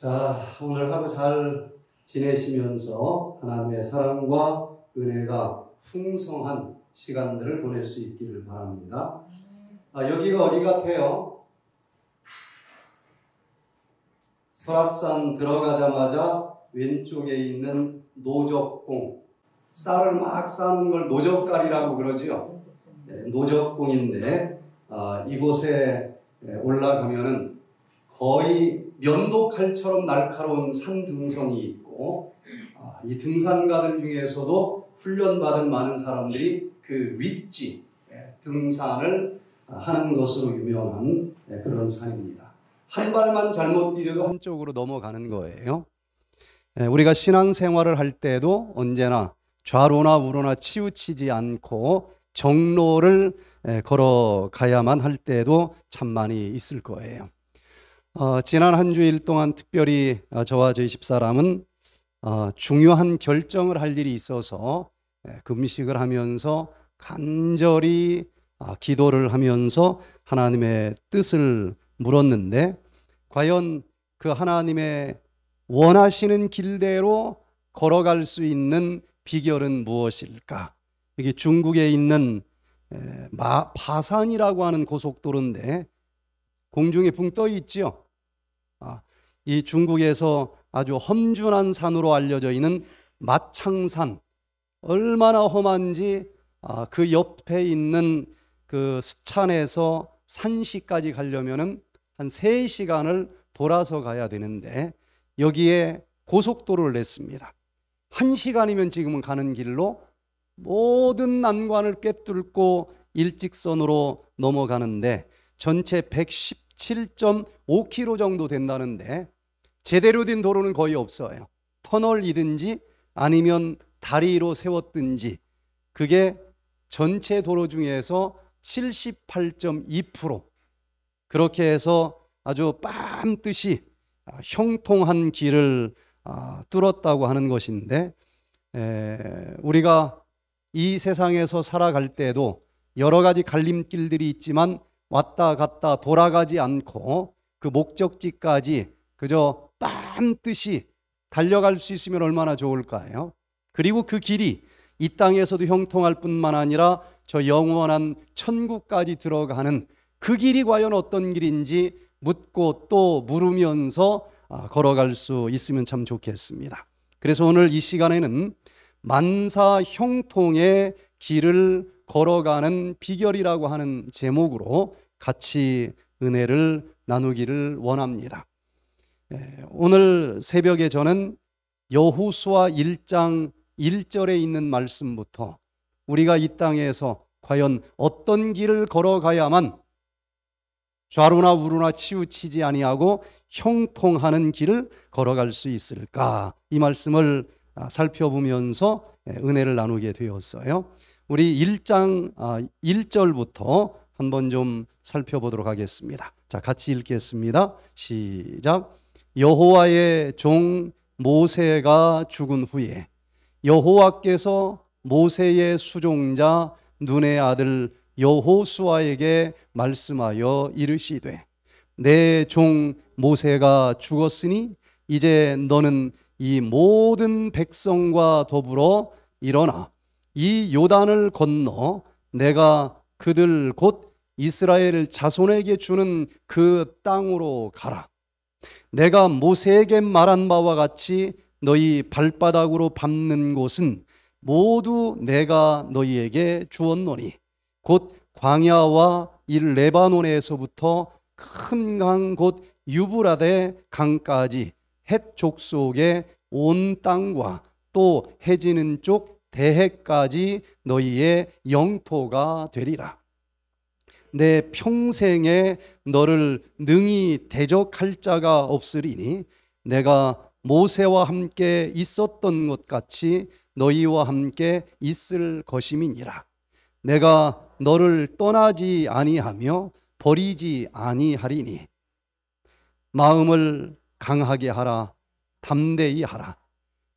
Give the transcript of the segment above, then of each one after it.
자, 오늘 하루 잘 지내시면서 하나님의 사랑과 은혜가 풍성한 시간들을 보낼 수 있기를 바랍니다. 아, 여기가 어디 같아요? 설악산 들어가자마자 왼쪽에 있는 노적봉, 쌀을 막 싸는 걸 노적갈이라고 그러죠 네, 노적봉인데 아, 이곳에 올라가면은 거의 면도칼처럼 날카로운 산등성이 있고 아, 이 등산가들 중에서도 훈련받은 많은 사람들이 그 윗지 예, 등산을 하는 것으로 유명한 예, 그런 산입니다. 한 발만 잘못 뛰어도 한쪽으로 넘어가는 거예요. 예, 우리가 신앙생활을 할 때도 언제나 좌로나 우로나 치우치지 않고 정로를 걸어가야만 할 때도 참 많이 있을 거예요. 어, 지난 한 주일 동안 특별히 어, 저와 저희 집사람은 어, 중요한 결정을 할 일이 있어서 예, 금식을 하면서 간절히 아, 기도를 하면서 하나님의 뜻을 물었는데 과연 그 하나님의 원하시는 길대로 걸어갈 수 있는 비결은 무엇일까? 이게 중국에 있는 에, 예, 마, 파산이라고 하는 고속도로인데 공중에 붕 떠 있지요. 이 중국에서 아주 험준한 산으로 알려져 있는 마창산 얼마나 험한지 아, 그 옆에 있는 그 스찬에서 산시까지 가려면은 한 3시간을 돌아서 가야 되는데 여기에 고속도로를 냈습니다. 1시간이면 지금은 가는 길로 모든 난관을 꿰뚫고 일직선으로 넘어가는데 전체 117.5km 정도 된다는데 제대로 된 도로는 거의 없어요. 터널이든지 아니면 다리로 세웠든지 그게 전체 도로 중에서 78.2% 그렇게 해서 아주 빰듯이 아, 형통한 길을 아, 뚫었다고 하는 것인데 우리가 이 세상에서 살아갈 때도 여러 가지 갈림길들이 있지만 왔다 갔다 돌아가지 않고 그 목적지까지 그저 빰뜻이 달려갈 수 있으면 얼마나 좋을까요? 그리고 그 길이 이 땅에서도 형통할 뿐만 아니라 저 영원한 천국까지 들어가는 그 길이 과연 어떤 길인지 묻고 또 물으면서 아, 걸어갈 수 있으면 참 좋겠습니다. 그래서 오늘 이 시간에는 만사 형통의 길을 걸어가는 비결이라고 하는 제목으로 같이 은혜를 나누기를 원합니다. 예, 오늘 새벽에 저는 여호수아 1장 1절에 있는 말씀부터 우리가 이 땅에서 과연 어떤 길을 걸어가야만 좌루나우루나 치우치지 아니하고 형통하는 길을 걸어갈 수 있을까 이 말씀을 아, 살펴보면서 예, 은혜를 나누게 되었어요. 우리 1장 1절부터 아, 한번 좀 살펴보도록 하겠습니다. 자, 같이 읽겠습니다. 시작. 여호와의 종 모세가 죽은 후에 여호와께서 모세의 수종자 눈의 아들 여호수아에게 말씀하여 이르시되 내 종 모세가 죽었으니 이제 너는 이 모든 백성과 더불어 일어나 이 요단을 건너 내가 그들 곧 이스라엘 자손에게 주는 그 땅으로 가라. 내가 모세에게 말한 바와 같이 너희 발바닥으로 밟는 곳은 모두 내가 너희에게 주었노니 곧 광야와 이 레바논에서부터 큰 강 곧 유브라데 강까지 해족 속의 온 땅과 또 해지는 쪽 대해까지 너희의 영토가 되리라. 내 평생에 너를 능히 대적할 자가 없으리니 내가 모세와 함께 있었던 것 같이 너희와 함께 있을 것임이니라. 내가 너를 떠나지 아니하며 버리지 아니하리니 마음을 강하게 하라 담대히 하라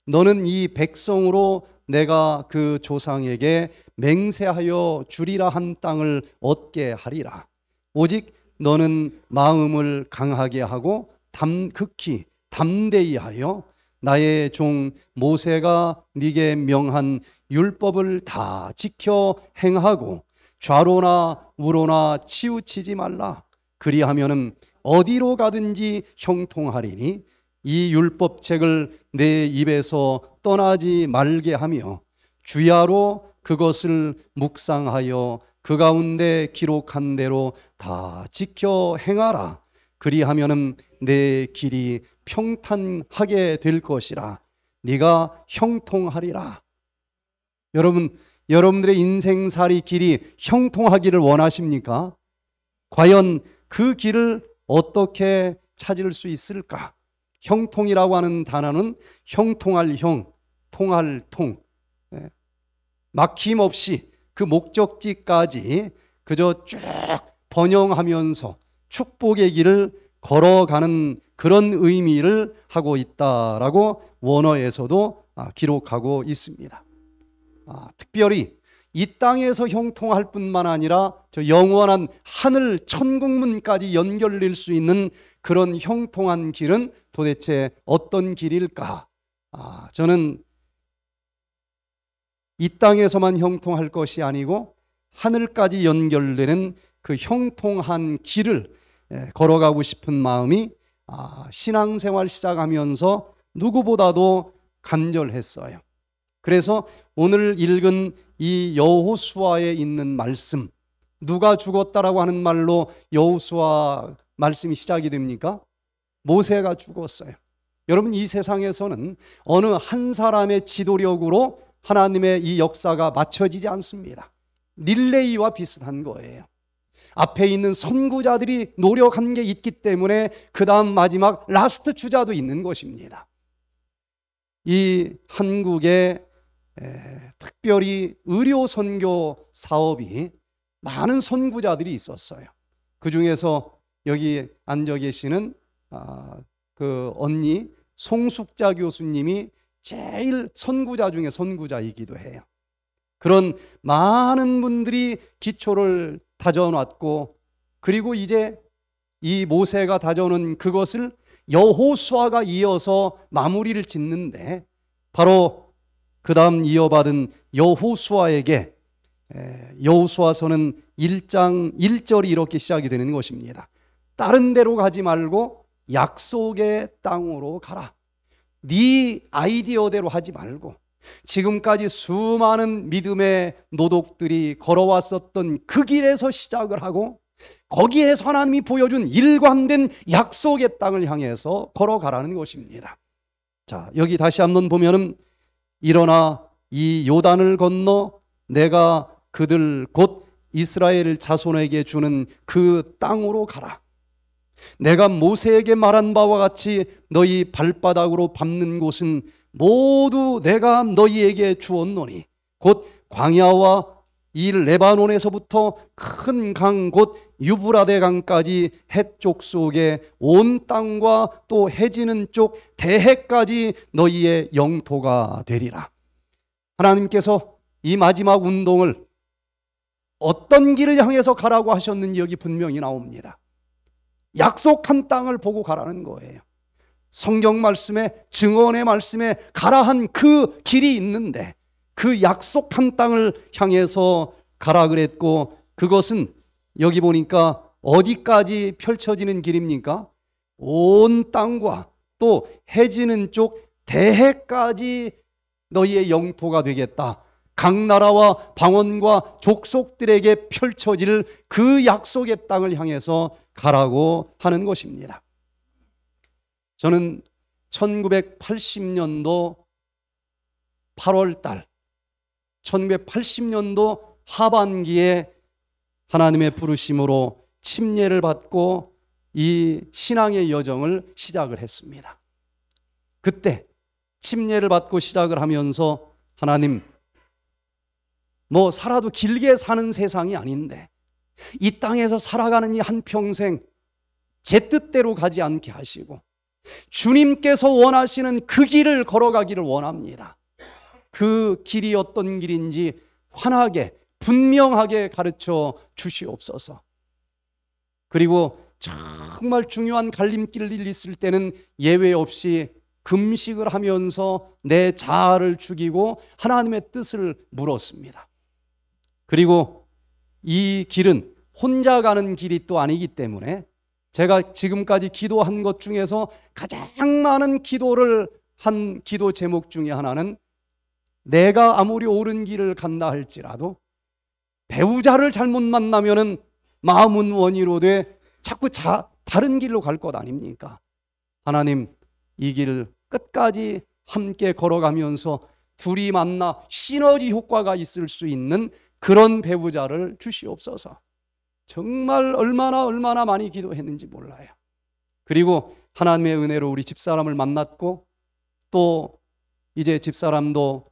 너는 이 백성으로 내가 그 조상에게 맹세하여 주리라 한 땅을 얻게 하리라. 오직 너는 마음을 강하게 하고 담 극히 담대히 하여 나의 종 모세가 네게 명한 율법을 다 지켜 행하고 좌로나 우로나 치우치지 말라. 그리하면은 어디로 가든지 형통하리니 이 율법책을 내 입에서 떠나지 말게 하며 주야로 그것을 묵상하여 그 가운데 기록한 대로 다 지켜 행하라. 그리하면은 내 길이 평탄하게 될 것이라. 네가 형통하리라. 여러분, 여러분들의 인생살이 길이 형통하기를 원하십니까? 과연 그 길을 어떻게 찾을 수 있을까? 형통이라고 하는 단어는 형통할 형, 통할 통, 막힘없이 그 목적지까지 그저 쭉 번영하면서 축복의 길을 걸어가는 그런 의미를 하고 있다라고 원어에서도 아, 기록하고 있습니다. 아, 특별히 이 땅에서 형통할 뿐만 아니라 저 영원한 하늘 천국문까지 연결될 수 있는 그런 형통한 길은 도대체 어떤 길일까? 아, 저는 이 땅에서만 형통할 것이 아니고 하늘까지 연결되는 그 형통한 길을 예, 걸어가고 싶은 마음이 아, 신앙생활 시작하면서 누구보다도 간절했어요. 그래서 오늘 읽은 이 여호수아에 있는 말씀, 누가 죽었다라고 하는 말로 여호수아 말씀이 시작이 됩니까? 모세가 죽었어요. 여러분 이 세상에서는 어느 한 사람의 지도력으로 하나님의 이 역사가 맞춰지지 않습니다. 릴레이와 비슷한 거예요. 앞에 있는 선구자들이 노력한 게 있기 때문에 그 다음 마지막 라스트 주자도 있는 것입니다. 이 한국의 특별히 의료 선교 사업이 많은 선구자들이 있었어요. 그 중에서 여기 앉아 계시는 아, 그 언니 송숙자 교수님이 제일 선구자 중에 선구자이기도 해요. 그런 많은 분들이 기초를 다져놨고 그리고 이제 이 모세가 다져놓은 그것을 여호수아가 이어서 마무리를 짓는데 바로 그 다음 이어받은 여호수아에게 여호수아서는 1장 1절이 이렇게 시작이 되는 것입니다. 다른 데로 가지 말고 약속의 땅으로 가라. 네 아이디어대로 하지 말고 지금까지 수많은 믿음의 노독들이 걸어왔었던 그 길에서 시작을 하고 거기에서 하나님이 보여준 일관된 약속의 땅을 향해서 걸어가라는 것입니다. 자, 여기 다시 한번 보면은 일어나 이 요단을 건너 내가 그들 곧 이스라엘 자손에게 주는 그 땅으로 가라. 내가 모세에게 말한 바와 같이 너희 발바닥으로 밟는 곳은 모두 내가 너희에게 주었노니 곧 광야와 이 레바논에서부터 큰 강 곧 유브라데 강까지 해쪽 속에 온 땅과 또 해지는 쪽 대해까지 너희의 영토가 되리라. 하나님께서 이 마지막 운동을 어떤 길을 향해서 가라고 하셨는지 여기 분명히 나옵니다. 약속한 땅을 보고 가라는 거예요. 성경 말씀에 증언의 말씀에 가라한 그 길이 있는데 그 약속한 땅을 향해서 가라 그랬고 그것은 여기 보니까 어디까지 펼쳐지는 길입니까? 온 땅과 또 해지는 쪽 대해까지 너희의 영토가 되겠다. 각 나라와 방언과 족속들에게 펼쳐질 그 약속의 땅을 향해서 가라고 하는 것입니다. 저는 1980년도 8월 달, 1980년도 하반기에 하나님의 부르심으로 침례를 받고 이 신앙의 여정을 시작을 했습니다. 그때 침례를 받고 시작을 하면서 하나님, 뭐 살아도 길게 사는 세상이 아닌데 이 땅에서 살아가는 이 한평생 제 뜻대로 가지 않게 하시고 주님께서 원하시는 그 길을 걸어가기를 원합니다. 그 길이 어떤 길인지 환하게 분명하게 가르쳐 주시옵소서. 그리고 정말 중요한 갈림길이 있을 때는 예외 없이 금식을 하면서 내 자아를 죽이고 하나님의 뜻을 물었습니다. 그리고 이 길은 혼자 가는 길이 또 아니기 때문에 제가 지금까지 기도한 것 중에서 가장 많은 기도를 한 기도 제목 중에 하나는 내가 아무리 옳은 길을 간다 할지라도 배우자를 잘못 만나면은 마음은 원이로 돼 자꾸 자, 다른 길로 갈 것 아닙니까? 하나님 이 길을 끝까지 함께 걸어가면서 둘이 만나 시너지 효과가 있을 수 있는 그런 배우자를 주시옵소서. 정말 얼마나 얼마나 많이 기도했는지 몰라요. 그리고 하나님의 은혜로 우리 집사람을 만났고 또 이제 집사람도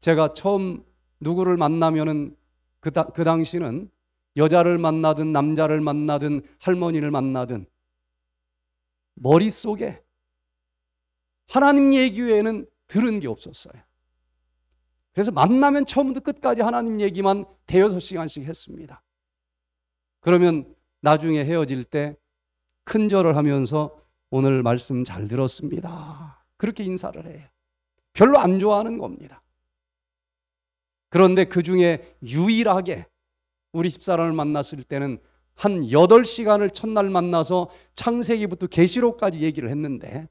제가 처음 누구를 만나면 그, 그 당시는 여자를 만나든 남자를 만나든 할머니를 만나든 머릿속에 하나님 얘기 외에는 들은 게 없었어요. 그래서 만나면 처음부터 끝까지 하나님 얘기만 대여섯 시간씩 했습니다. 그러면 나중에 헤어질 때 큰절을 하면서 오늘 말씀 잘 들었습니다. 그렇게 인사를 해요. 별로 안 좋아하는 겁니다. 그런데 그 중에 유일하게 우리 집사람을 만났을 때는 한 8시간을 첫날 만나서 창세기부터 계시록까지 얘기를 했는데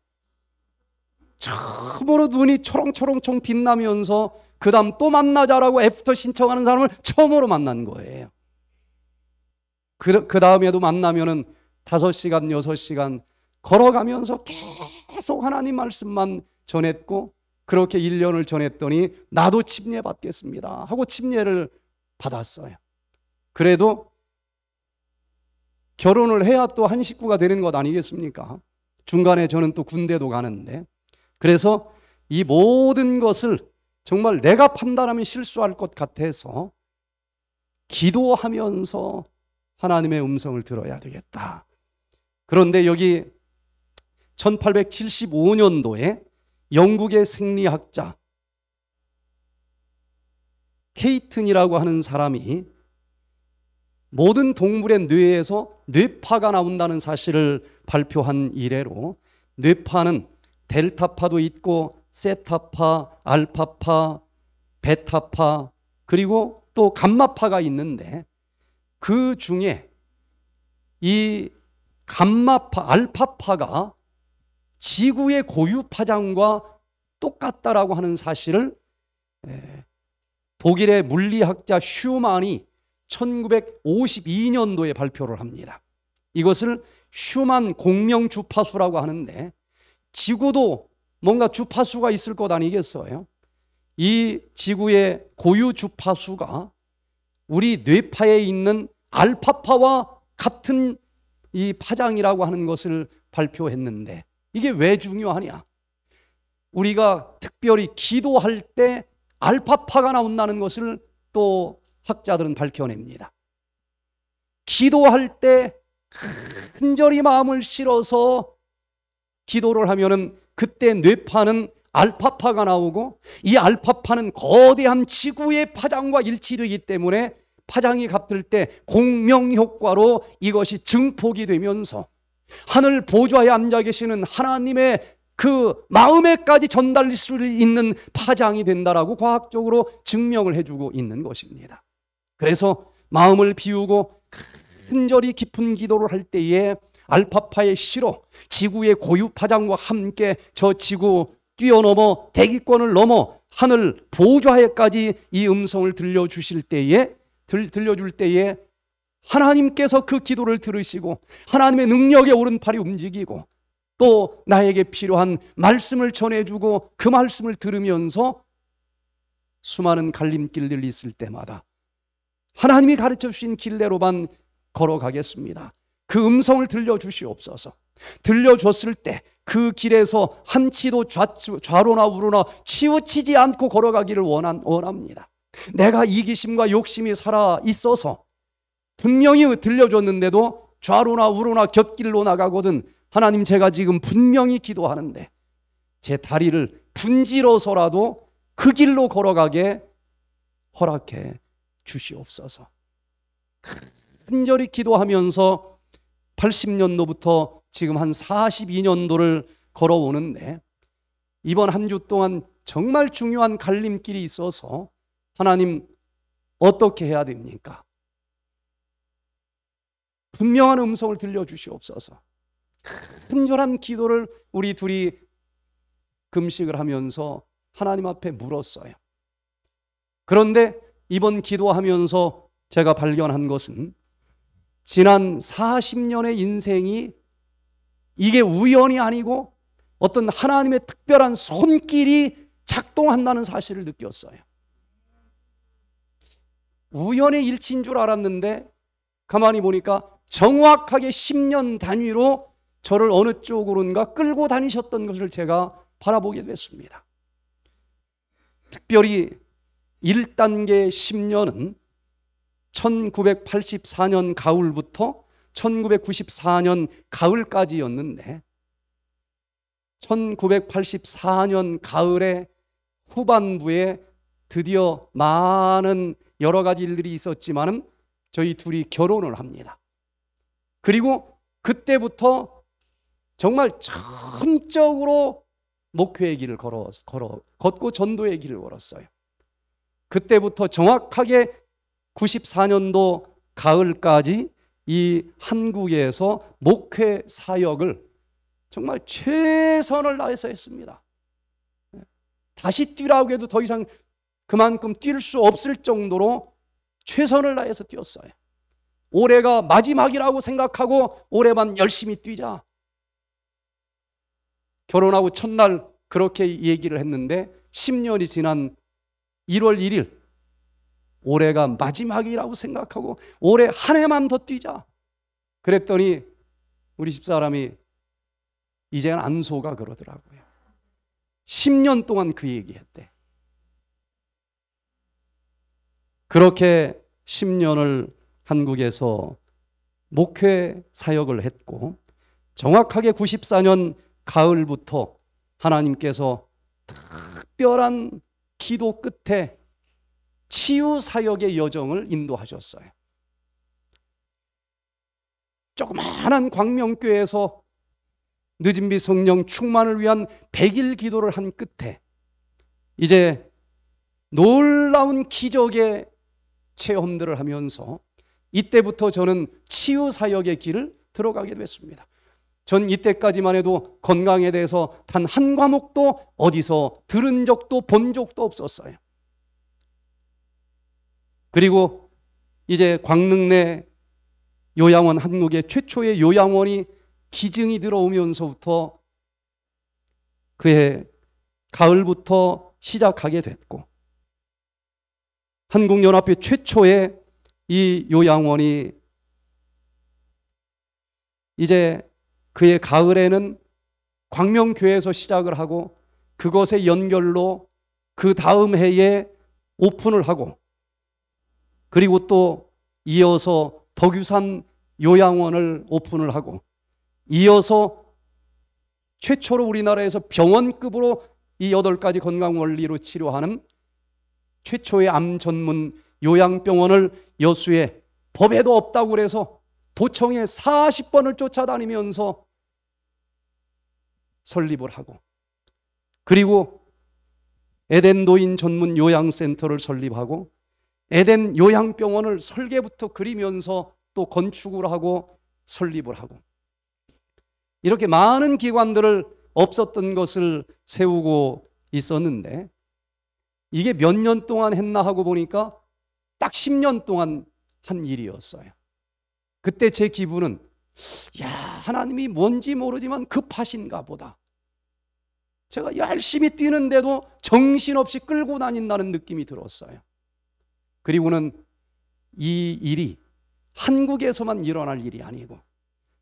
처음으로 눈이 초롱초롱총 빛나면서 그 다음 또 만나자라고 애프터 신청하는 사람을 처음으로 만난 거예요. 그, 그 다음에도 만나면은 5시간, 6시간 걸어가면서 계속 하나님 말씀만 전했고 그렇게 1년을 전했더니 나도 침례 받겠습니다 하고 침례를 받았어요. 그래도 결혼을 해야 또 한 식구가 되는 것 아니겠습니까? 중간에 저는 또 군대도 가는데 그래서 이 모든 것을 정말 내가 판단하면 실수할 것 같아서 기도하면서 하나님의 음성을 들어야 되겠다. 그런데 여기 1875년도에 영국의 생리학자 케이튼이라고 하는 사람이 모든 동물의 뇌에서 뇌파가 나온다는 사실을 발표한 이래로 뇌파는 델타파도 있고 세타파, 알파파, 베타파, 그리고 또 감마파가 있는데 그 중에 이 감마파, 알파파가 지구의 고유 파장과 똑같다라고 하는 사실을 독일의 물리학자 슈만이 1952년도에 발표를 합니다. 이것을 슈만 공명주파수라고 하는데 지구도 뭔가 주파수가 있을 것 아니겠어요? 이 지구의 고유 주파수가 우리 뇌파에 있는 알파파와 같은 이 파장이라고 하는 것을 발표했는데 이게 왜 중요하냐? 우리가 특별히 기도할 때 알파파가 나온다는 것을 또 학자들은 밝혀냅니다. 기도할 때 큰절히 마음을 실어서 기도를 하면은 그때 뇌파는 알파파가 나오고 이 알파파는 거대한 지구의 파장과 일치되기 때문에 파장이 갚을 때 공명 효과로 이것이 증폭이 되면서 하늘 보좌에 앉아 계시는 하나님의 그 마음에까지 전달될수 있는 파장이 된다라고 과학적으로 증명을 해주고 있는 것입니다. 그래서 마음을 비우고 큰절히 깊은 기도를 할 때에 알파파의 시로 지구의 고유 파장과 함께 저 지구 뛰어넘어 대기권을 넘어 하늘 보좌에까지 이 음성을 들려주실 때에 들, 들려줄 때에 하나님께서 그 기도를 들으시고 하나님의 능력의 오른팔이 움직이고 또 나에게 필요한 말씀을 전해주고 그 말씀을 들으면서 수많은 갈림길들이 있을 때마다 하나님이 가르쳐 주신 길대로만 걸어가겠습니다. 그 음성을 들려주시옵소서. 들려줬을 때 그 길에서 한치도 좌로나 우로나 치우치지 않고 걸어가기를 원한, 원합니다. 내가 이기심과 욕심이 살아 있어서 분명히 들려줬는데도 좌로나 우로나 곁길로 나가거든 하나님 제가 지금 분명히 기도하는데 제 다리를 분지러서라도 그 길로 걸어가게 허락해 주시옵소서. 큰절히 기도하면서 80년도부터 지금 한 42년도를 걸어오는데 이번 한 주 동안 정말 중요한 갈림길이 있어서 하나님 어떻게 해야 됩니까? 분명한 음성을 들려주시옵소서. 큰절한 기도를 우리 둘이 금식을 하면서 하나님 앞에 물었어요. 그런데 이번 기도하면서 제가 발견한 것은 지난 40년의 인생이 이게 우연이 아니고 어떤 하나님의 특별한 손길이 작동한다는 사실을 느꼈어요. 우연의 일치인 줄 알았는데 가만히 보니까 정확하게 10년 단위로 저를 어느 쪽으로인가 끌고 다니셨던 것을 제가 바라보게 됐습니다. 특별히 1단계 10년은 1984년 가을부터 1994년 가을까지였는데 1984년 가을의 후반부에 드디어 많은 여러 가지 일들이 있었지만 저희 둘이 결혼을 합니다. 그리고 그때부터 정말 전적으로 목회의 길을 걸어, 걸어 걷고 전도의 길을 걸었어요. 그때부터 정확하게 94년도 가을까지 이 한국에서 목회 사역을 정말 최선을 다해서 했습니다. 다시 뛰라고 해도 더 이상 그만큼 뛸 수 없을 정도로 최선을 다해서 뛰었어요. 올해가 마지막이라고 생각하고 올해만 열심히 뛰자. 결혼하고 첫날 그렇게 얘기를 했는데 10년이 지난 1월 1일 올해가 마지막이라고 생각하고 올해 한 해만 더 뛰자. 그랬더니 우리 집사람이 이제는 안소가 그러더라고요. 10년 동안 그 얘기했대. 그렇게 10년을 한국에서 목회 사역을 했고 정확하게 94년 가을부터 하나님께서 특별한 기도 끝에 치유 사역의 여정을 인도하셨어요. 조그마한 광명교회에서 늦은 비 성령 충만을 위한 100일 기도를 한 끝에 이제 놀라운 기적의 체험들을 하면서 이때부터 저는 치유 사역의 길을 들어가게 됐습니다. 전 이때까지만 해도 건강에 대해서 단 한 과목도 어디서 들은 적도 본 적도 없었어요. 그리고 이제 광릉 내 요양원 한국의 최초의 요양원이 기증이 들어오면서부터 그해 가을부터 시작하게 됐고 한국연합회 최초의 이 요양원이 이제 그해 가을에는 광명교회에서 시작을 하고 그것의 연결로 그 다음 해에 오픈을 하고 그리고 또 이어서 덕유산 요양원을 오픈을 하고 이어서 최초로 우리나라에서 병원급으로 이 여덟 가지 건강 원리로 치료하는 최초의 암 전문 요양병원을 여수에 법에도 없다고 그래서 도청에 40번을 쫓아다니면서 설립을 하고 그리고 에덴 도인 전문 요양센터를 설립하고 에덴 요양병원을 설계부터 그리면서 또 건축을 하고 설립을 하고 이렇게 많은 기관들을 없었던 것을 세우고 있었는데 이게 몇 년 동안 했나 하고 보니까 딱 10년 동안 한 일이었어요. 그때 제 기분은 야, 하나님이 뭔지 모르지만 급하신가 보다. 제가 열심히 뛰는데도 정신없이 끌고 다닌다는 느낌이 들었어요. 그리고는 이 일이 한국에서만 일어날 일이 아니고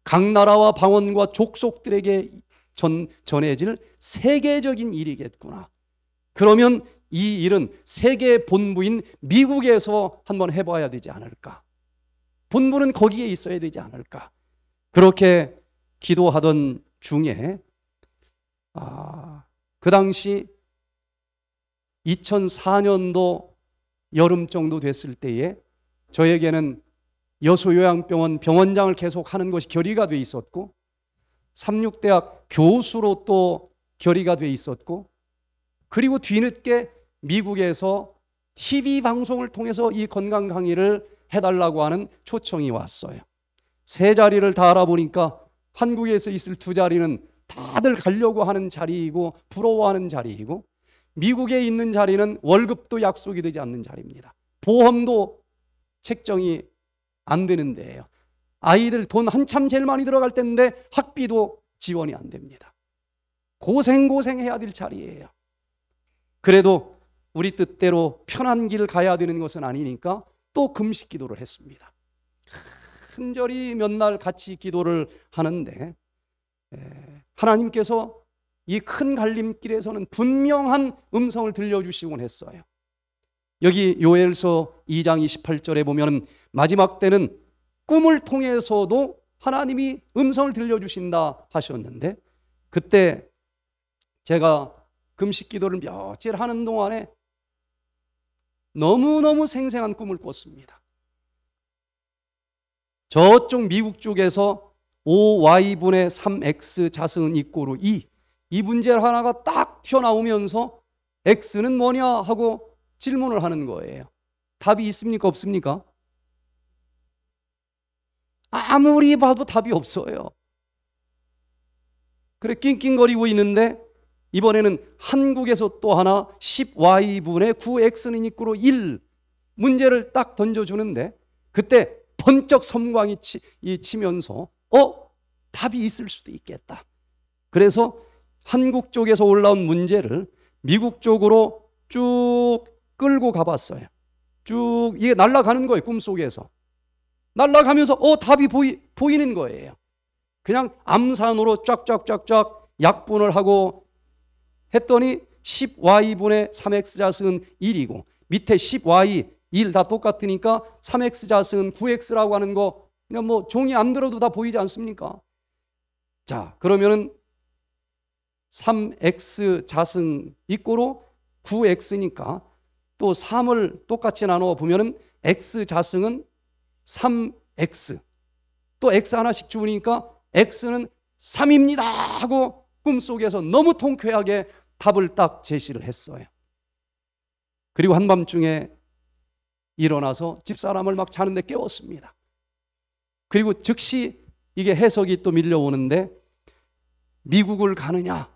각 나라와 방언과 족속들에게 전, 전해질 세계적인 일이겠구나. 그러면 이 일은 세계 본부인 미국에서 한번 해봐야 되지 않을까. 본부는 거기에 있어야 되지 않을까. 그렇게 기도하던 중에 아, 그 당시 2004년도 여름 정도 됐을 때에 저에게는 여수요양병원 병원장을 계속 하는 것이 결의가 돼 있었고 삼육대학 교수로 또 결의가 돼 있었고 그리고 뒤늦게 미국에서 TV 방송을 통해서 이 건강 강의를 해달라고 하는 초청이 왔어요. 세 자리를 다 알아보니까 한국에서 있을 두 자리는 다들 가려고 하는 자리이고 부러워하는 자리이고 미국에 있는 자리는 월급도 약속이 되지 않는 자리입니다. 보험도 책정이 안 되는 데예요. 아이들 돈 한참 제일 많이 들어갈 때인데 학비도 지원이 안 됩니다. 고생고생해야 될 자리예요. 그래도 우리 뜻대로 편한 길 가야 되는 것은 아니니까 또 금식 기도를 했습니다. 큰절히 몇날 같이 기도를 하는데 하나님께서 이큰 갈림길에서는 분명한 음성을 들려주시곤 했어요. 여기 요엘서 2장 28절에 보면 마지막 때는 꿈을 통해서도 하나님이 음성을 들려주신다 하셨는데 그때 제가 금식 기도를 며칠 하는 동안에 너무너무 생생한 꿈을 꿨습니다. 저쪽 미국 쪽에서 5Y분의 3X 자승은 이꼬로 2이 문제 하나가 딱 튀어나오면서 X는 뭐냐 하고 질문을 하는 거예요. 답이 있습니까? 없습니까? 아무리 봐도 답이 없어요. 그래 낑낑거리고 있는데 이번에는 한국에서 또 하나 10y분의 9x는 이꾸로 1 문제를 딱 던져주는데 그때 번쩍 섬광이 치, 면서 어? 답이 있을 수도 있겠다. 그래서 한국 쪽에서 올라온 문제를 미국 쪽으로 쭉 끌고 가봤어요. 쭉 이게 날아가는 거예요. 꿈속에서. 날아가면서 어 답이 보이, 보이는 거예요. 그냥 암산으로 쫙쫙쫙쫙 약분을 하고 했더니 10y분의 3x자승은 1이고 밑에 10y 1 다 똑같으니까 3x자승은 9x라고 하는 거 그냥 뭐 종이 안 들어도 다 보이지 않습니까? 자, 그러면은 3x 자승 입구로 9x니까 또 3을 똑같이 나눠 보면은 x 자승은 3x 또 x 하나씩 주니까 우 x는 3입니다 하고 꿈속에서 너무 통쾌하게 답을 딱 제시를 했어요. 그리고 한밤중에 일어나서 집사람을 막 자는데 깨웠습니다. 그리고 즉시 이게 해석이 또 밀려오는데 미국을 가느냐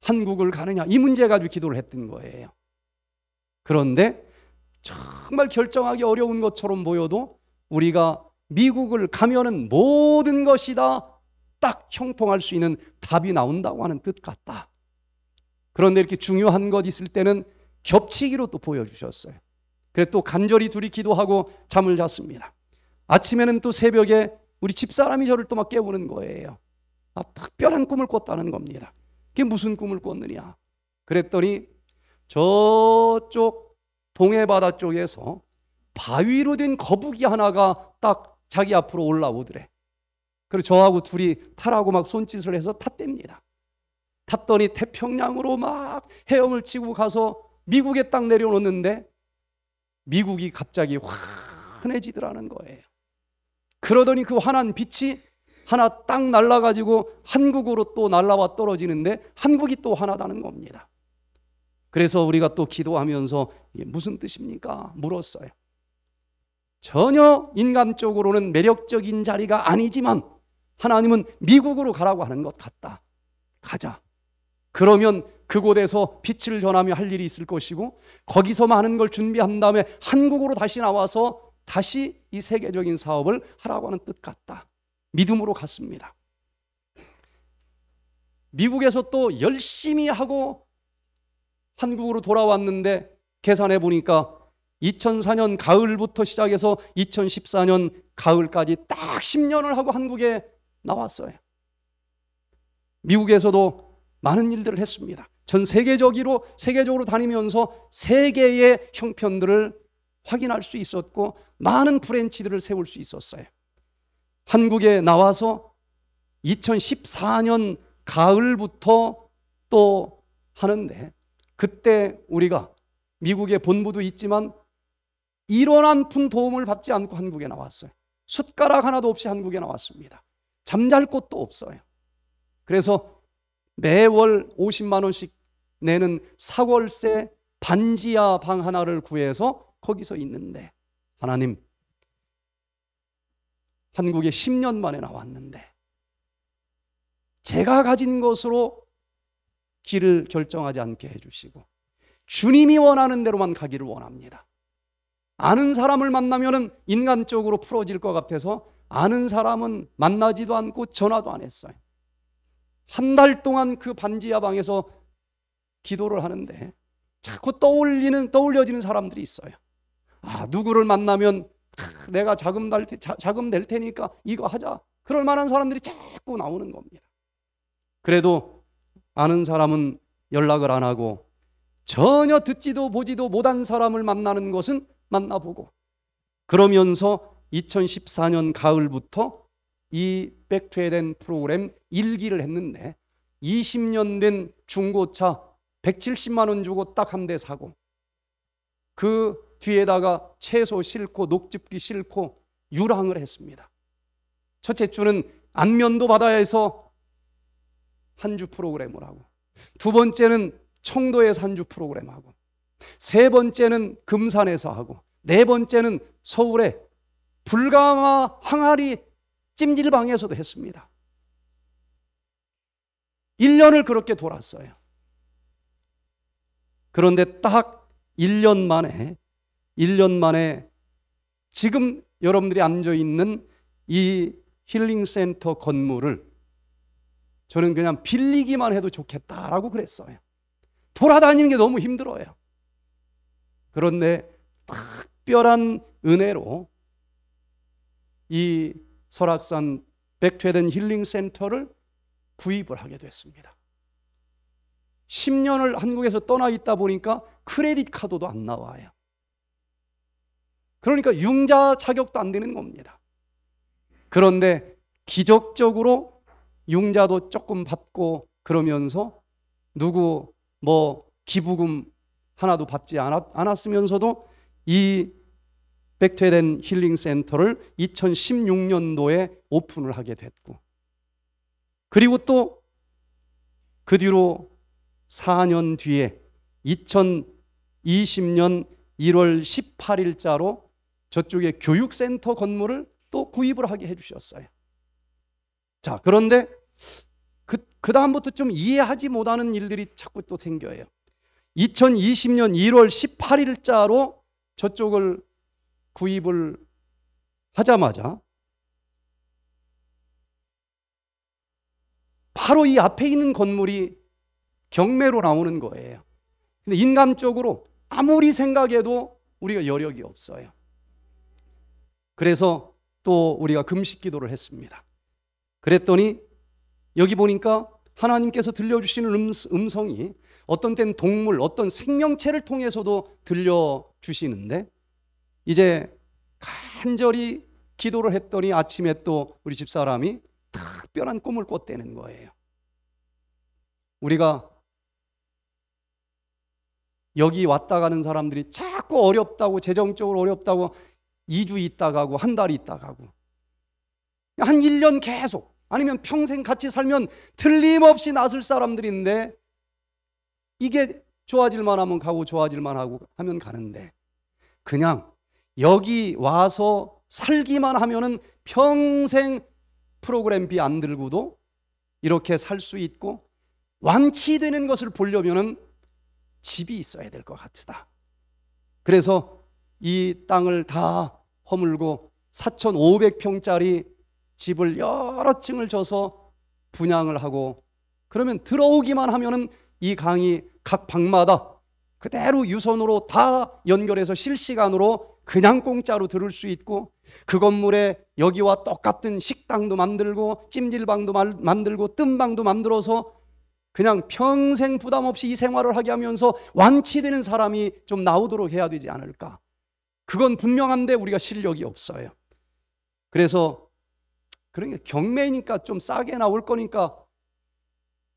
한국을 가느냐 이 문제 가지고 기도를 했던 거예요. 그런데 정말 결정하기 어려운 것처럼 보여도 우리가 미국을 가면은 모든 것이 다 딱 형통할 수 있는 답이 나온다고 하는 뜻 같다. 그런데 이렇게 중요한 것 있을 때는 겹치기로 또 보여주셨어요. 그래서 또 간절히 둘이 기도하고 잠을 잤습니다. 아침에는 또 새벽에 우리 집사람이 저를 또 막 깨우는 거예요. 아, 특별한 꿈을 꿨다는 겁니다. 그게 무슨 꿈을 꿨느냐? 그랬더니 저쪽 동해바다 쪽에서 바위로 된 거북이 하나가 딱 자기 앞으로 올라오더래. 그리고 저하고 둘이 타라고 막 손짓을 해서 탔답니다. 탔더니 태평양으로 막 헤엄을 치고 가서 미국에 딱 내려놓는데 미국이 갑자기 환해지더라는 거예요. 그러더니 그 환한 빛이 하나 딱 날라가지고 한국으로 또 날라와 떨어지는데 한국이 또 하나다는 겁니다. 그래서 우리가 또 기도하면서 이게 무슨 뜻입니까? 물었어요. 전혀 인간적으로는 매력적인 자리가 아니지만 하나님은 미국으로 가라고 하는 것 같다. 가자. 그러면 그곳에서 빛을 전하며 할 일이 있을 것이고 거기서 많은 걸 준비한 다음에 한국으로 다시 나와서 다시 이 세계적인 사업을 하라고 하는 뜻 같다. 믿음으로 갔습니다. 미국에서 또 열심히 하고 한국으로 돌아왔는데 계산해 보니까 2004년 가을부터 시작해서 2014년 가을까지 딱 10년을 하고 한국에 나왔어요. 미국에서도 많은 일들을 했습니다. 전 세계적으로 세계적으로 다니면서 세계의 형편들을 확인할 수 있었고 많은 프랜치들을 세울 수 있었어요. 한국에 나와서 2014년 가을부터 또 하는데 그때 우리가 미국의 본부도 있지만 1원 한푼 도움을 받지 않고 한국에 나왔어요. 숟가락 하나도 없이 한국에 나왔습니다. 잠잘 곳도 없어요. 그래서 매월 50만 원씩 내는 사월세 반지하 방 하나를 구해서 거기서 있는데 하나님 한국에 10년 만에 나왔는데 제가 가진 것으로 길을 결정하지 않게 해주시고 주님이 원하는 대로만 가기를 원합니다. 아는 사람을 만나면 인간적으로 풀어질 것 같아서 아는 사람은 만나지도 않고 전화도 안 했어요. 한 달 동안 그 반지하 방에서 기도를 하는데 자꾸 떠올리는 떠올려지는 사람들이 있어요. 아 누구를 만나면 내가 자금, 날, 자, 자금 낼 테니까 이거 하자. 그럴 만한 사람들이 자꾸 나오는 겁니다. 그래도 아는 사람은 연락을 안 하고 전혀 듣지도 보지도 못한 사람을 만나는 것은 만나보고 그러면서 2014년 가을부터 이 백퇴된 프로그램 일기를 했는데 20년 된 중고차 170만 원 주고 딱 한 대 사고 그 뒤에다가 채소 싣고 녹즙기 싣고 유랑을 했습니다. 첫째 주는 안면도 바다에서 한주 프로그램을 하고 두 번째는 청도에서 한주 프로그램 하고 세 번째는 금산에서 하고 네 번째는 서울에 불가마 항아리 찜질방에서도 했습니다. 1년을 그렇게 돌았어요. 그런데 딱 1년 만에 1년 만에 지금 여러분들이 앉아 있는 이 힐링 센터 건물을 저는 그냥 빌리기만 해도 좋겠다라고 그랬어요. 돌아다니는 게 너무 힘들어요. 그런데 특별한 은혜로 이 설악산 백퇴된 힐링 센터를 구입을 하게 됐습니다. 10년을 한국에서 떠나 있다 보니까 크레딧 카드도 안 나와요. 그러니까 융자 자격도 안 되는 겁니다. 그런데 기적적으로 융자도 조금 받고 그러면서 누구 뭐 기부금 하나도 받지 않았, 않았으면서도 이 백퇴된 힐링 센터를 2016년도에 오픈을 하게 됐고 그리고 또 그 뒤로 4년 뒤에 2020년 1월 18일자로 저쪽에 교육센터 건물을 또 구입을 하게 해주셨어요. 자, 그런데 그, 그 다음부터 좀 이해하지 못하는 일들이 자꾸 또 생겨요. 2020년 1월 18일자로 저쪽을 구입을 하자마자 바로 이 앞에 있는 건물이 경매로 나오는 거예요. 근데 인간적으로 아무리 생각해도 우리가 여력이 없어요. 그래서 또 우리가 금식 기도를 했습니다. 그랬더니 여기 보니까 하나님께서 들려주시는 음, 음성이 어떤 땐 동물, 어떤 생명체를 통해서도 들려주시는데 이제 간절히 기도를 했더니 아침에 또 우리 집사람이 특별한 꿈을 꿨대는 거예요. 우리가 여기 왔다 가는 사람들이 자꾸 어렵다고 재정적으로 어렵다고 2주 있다 가고 한 달 있다 가고 한 1년 계속 아니면 평생 같이 살면 틀림없이 낯을 사람들인데 이게 좋아질만 하면 가고 좋아질만 하고 하면 가는데 그냥 여기 와서 살기만 하면은 평생 프로그램비 안 들고도 이렇게 살 수 있고 완치되는 것을 보려면은 집이 있어야 될 것 같다. 그래서 이 땅을 다 허물고 4,500평짜리 집을 여러 층을 줘서 분양을 하고 그러면 들어오기만 하면은 이 강이 각 방마다 그대로 유선으로 다 연결해서 실시간으로 그냥 공짜로 들을 수 있고 그 건물에 여기와 똑같은 식당도 만들고 찜질방도 만들고 뜸방도 만들어서 그냥 평생 부담 없이 이 생활을 하게 하면서 완치되는 사람이 좀 나오도록 해야 되지 않을까. 그건 분명한데 우리가 실력이 없어요. 그래서 그러니 경매니까 좀 싸게 나올 거니까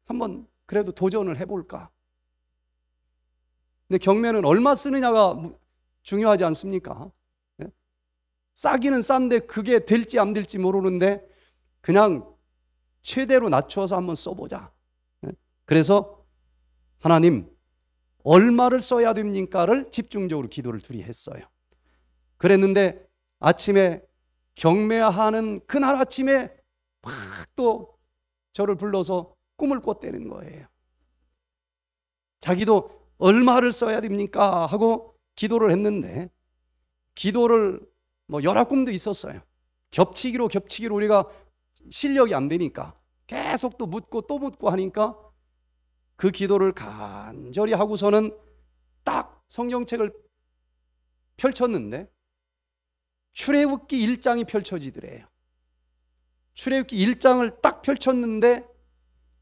한번 그래도 도전을 해볼까. 근데 경매는 얼마 쓰느냐가 중요하지 않습니까? 예? 싸기는 싼데 그게 될지 안 될지 모르는데 그냥 최대로 낮춰서 한번 써보자. 예? 그래서 하나님 얼마를 써야 됩니까를 집중적으로 기도를 둘이 했어요. 그랬는데 아침에 경매하는 그날 아침에 막 또 저를 불러서 꿈을 꿨다는 거예요. 자기도 얼마를 써야 됩니까? 하고 기도를 했는데 기도를 뭐 여러 꿈도 있었어요. 겹치기로 겹치기로 우리가 실력이 안 되니까 계속 또 묻고 또 묻고 하니까 그 기도를 간절히 하고서는 딱 성경책을 펼쳤는데 출애굽기 1장이 펼쳐지더래요. 출애굽기 1장을 딱 펼쳤는데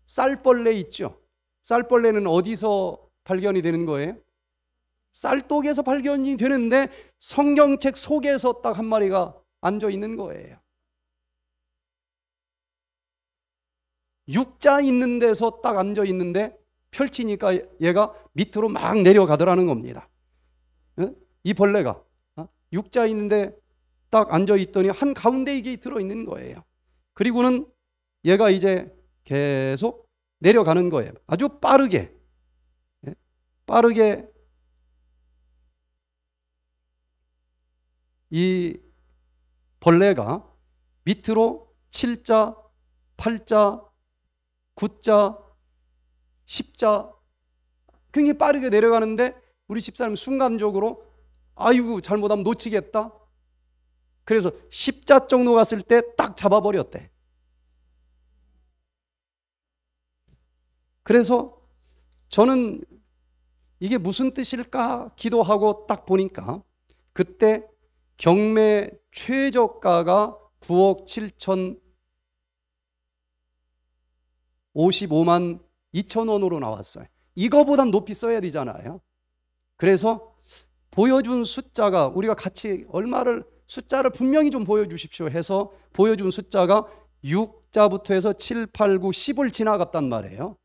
쌀벌레 있죠. 쌀벌레는 어디서 발견이 되는 거예요? 쌀독에서 발견이 되는데 성경책 속에서 딱 한 마리가 앉아 있는 거예요. 육자 있는 데서 딱 앉아 있는데 펼치니까 얘가 밑으로 막 내려가더라는 겁니다. 이 벌레가 어? 육자 있는데 딱 앉아 있더니 한 가운데 이게 들어 있는 거예요. 그리고는 얘가 이제 계속 내려가는 거예요. 아주 빠르게. 예? 빠르게 이 벌레가 밑으로 7자, 8자, 9자, 10자 굉장히 빠르게 내려가는데 우리 집사람 순간적으로 아이고 잘못하면 놓치겠다. 그래서 십자 쪽로 갔을 때 딱 잡아버렸대. 그래서 저는 이게 무슨 뜻일까 기도하고 딱 보니까 그때 경매 최저가가 9억 7천 55만 2천 원으로 나왔어요. 이거보단 높이 써야 되잖아요. 그래서 보여준 숫자가 우리가 같이 얼마를 숫자를 분명히 좀 보여주십시오 해서 보여준 숫자가 6자부터 해서 7, 8, 9, 10을 지나갔단 말이에요.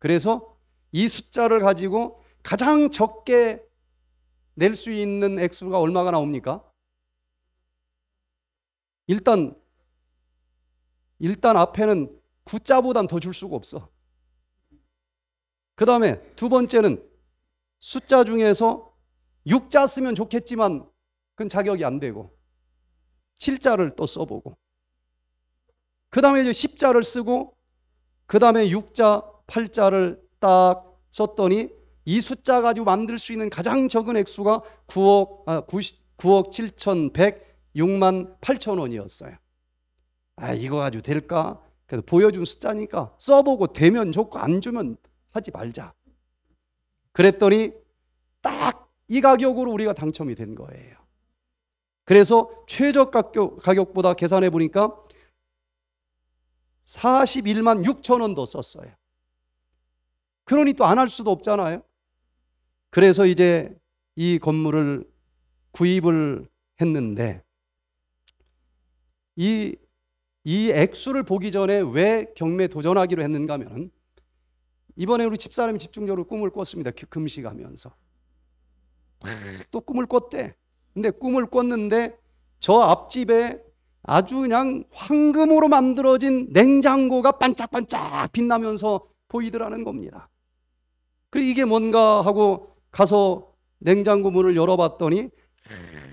그래서 이 숫자를 가지고 가장 적게 낼 수 있는 액수가 얼마가 나옵니까? 일단 일단 앞에는 9자보단 더 줄 수가 없어. 그 다음에 두 번째는 숫자 중에서 6자 쓰면 좋겠지만 그건 자격이 안 되고 7자를 또 써보고 그 다음에 이제 10자를 쓰고 그 다음에 6자, 8자를 딱 썼더니 이 숫자 가지고 만들 수 있는 가장 적은 액수가 9억, 아, 9억 7,106만 8천 원이었어요. 아, 이거 가지고 될까? 그래서 보여준 숫자니까 써보고 되면 좋고 안 주면 하지 말자. 그랬더니 딱 이 가격으로 우리가 당첨이 된 거예요. 그래서 최저 가격보다 계산해 보니까 41만 6천 원도 썼어요. 그러니 또 안 할 수도 없잖아요. 그래서 이제 이 건물을 구입을 했는데 이, 이 액수를 보기 전에 왜 경매 도전하기로 했는가 하면은 이번에 우리 집사람이 집중적으로 꿈을 꿨습니다. 그 금식하면서. 또 꿈을 꿨대. 근데 꿈을 꿨는데 저 앞집에 아주 그냥 황금으로 만들어진 냉장고가 반짝반짝 빛나면서 보이더라는 겁니다. 그리고 이게 뭔가 하고 가서 냉장고 문을 열어봤더니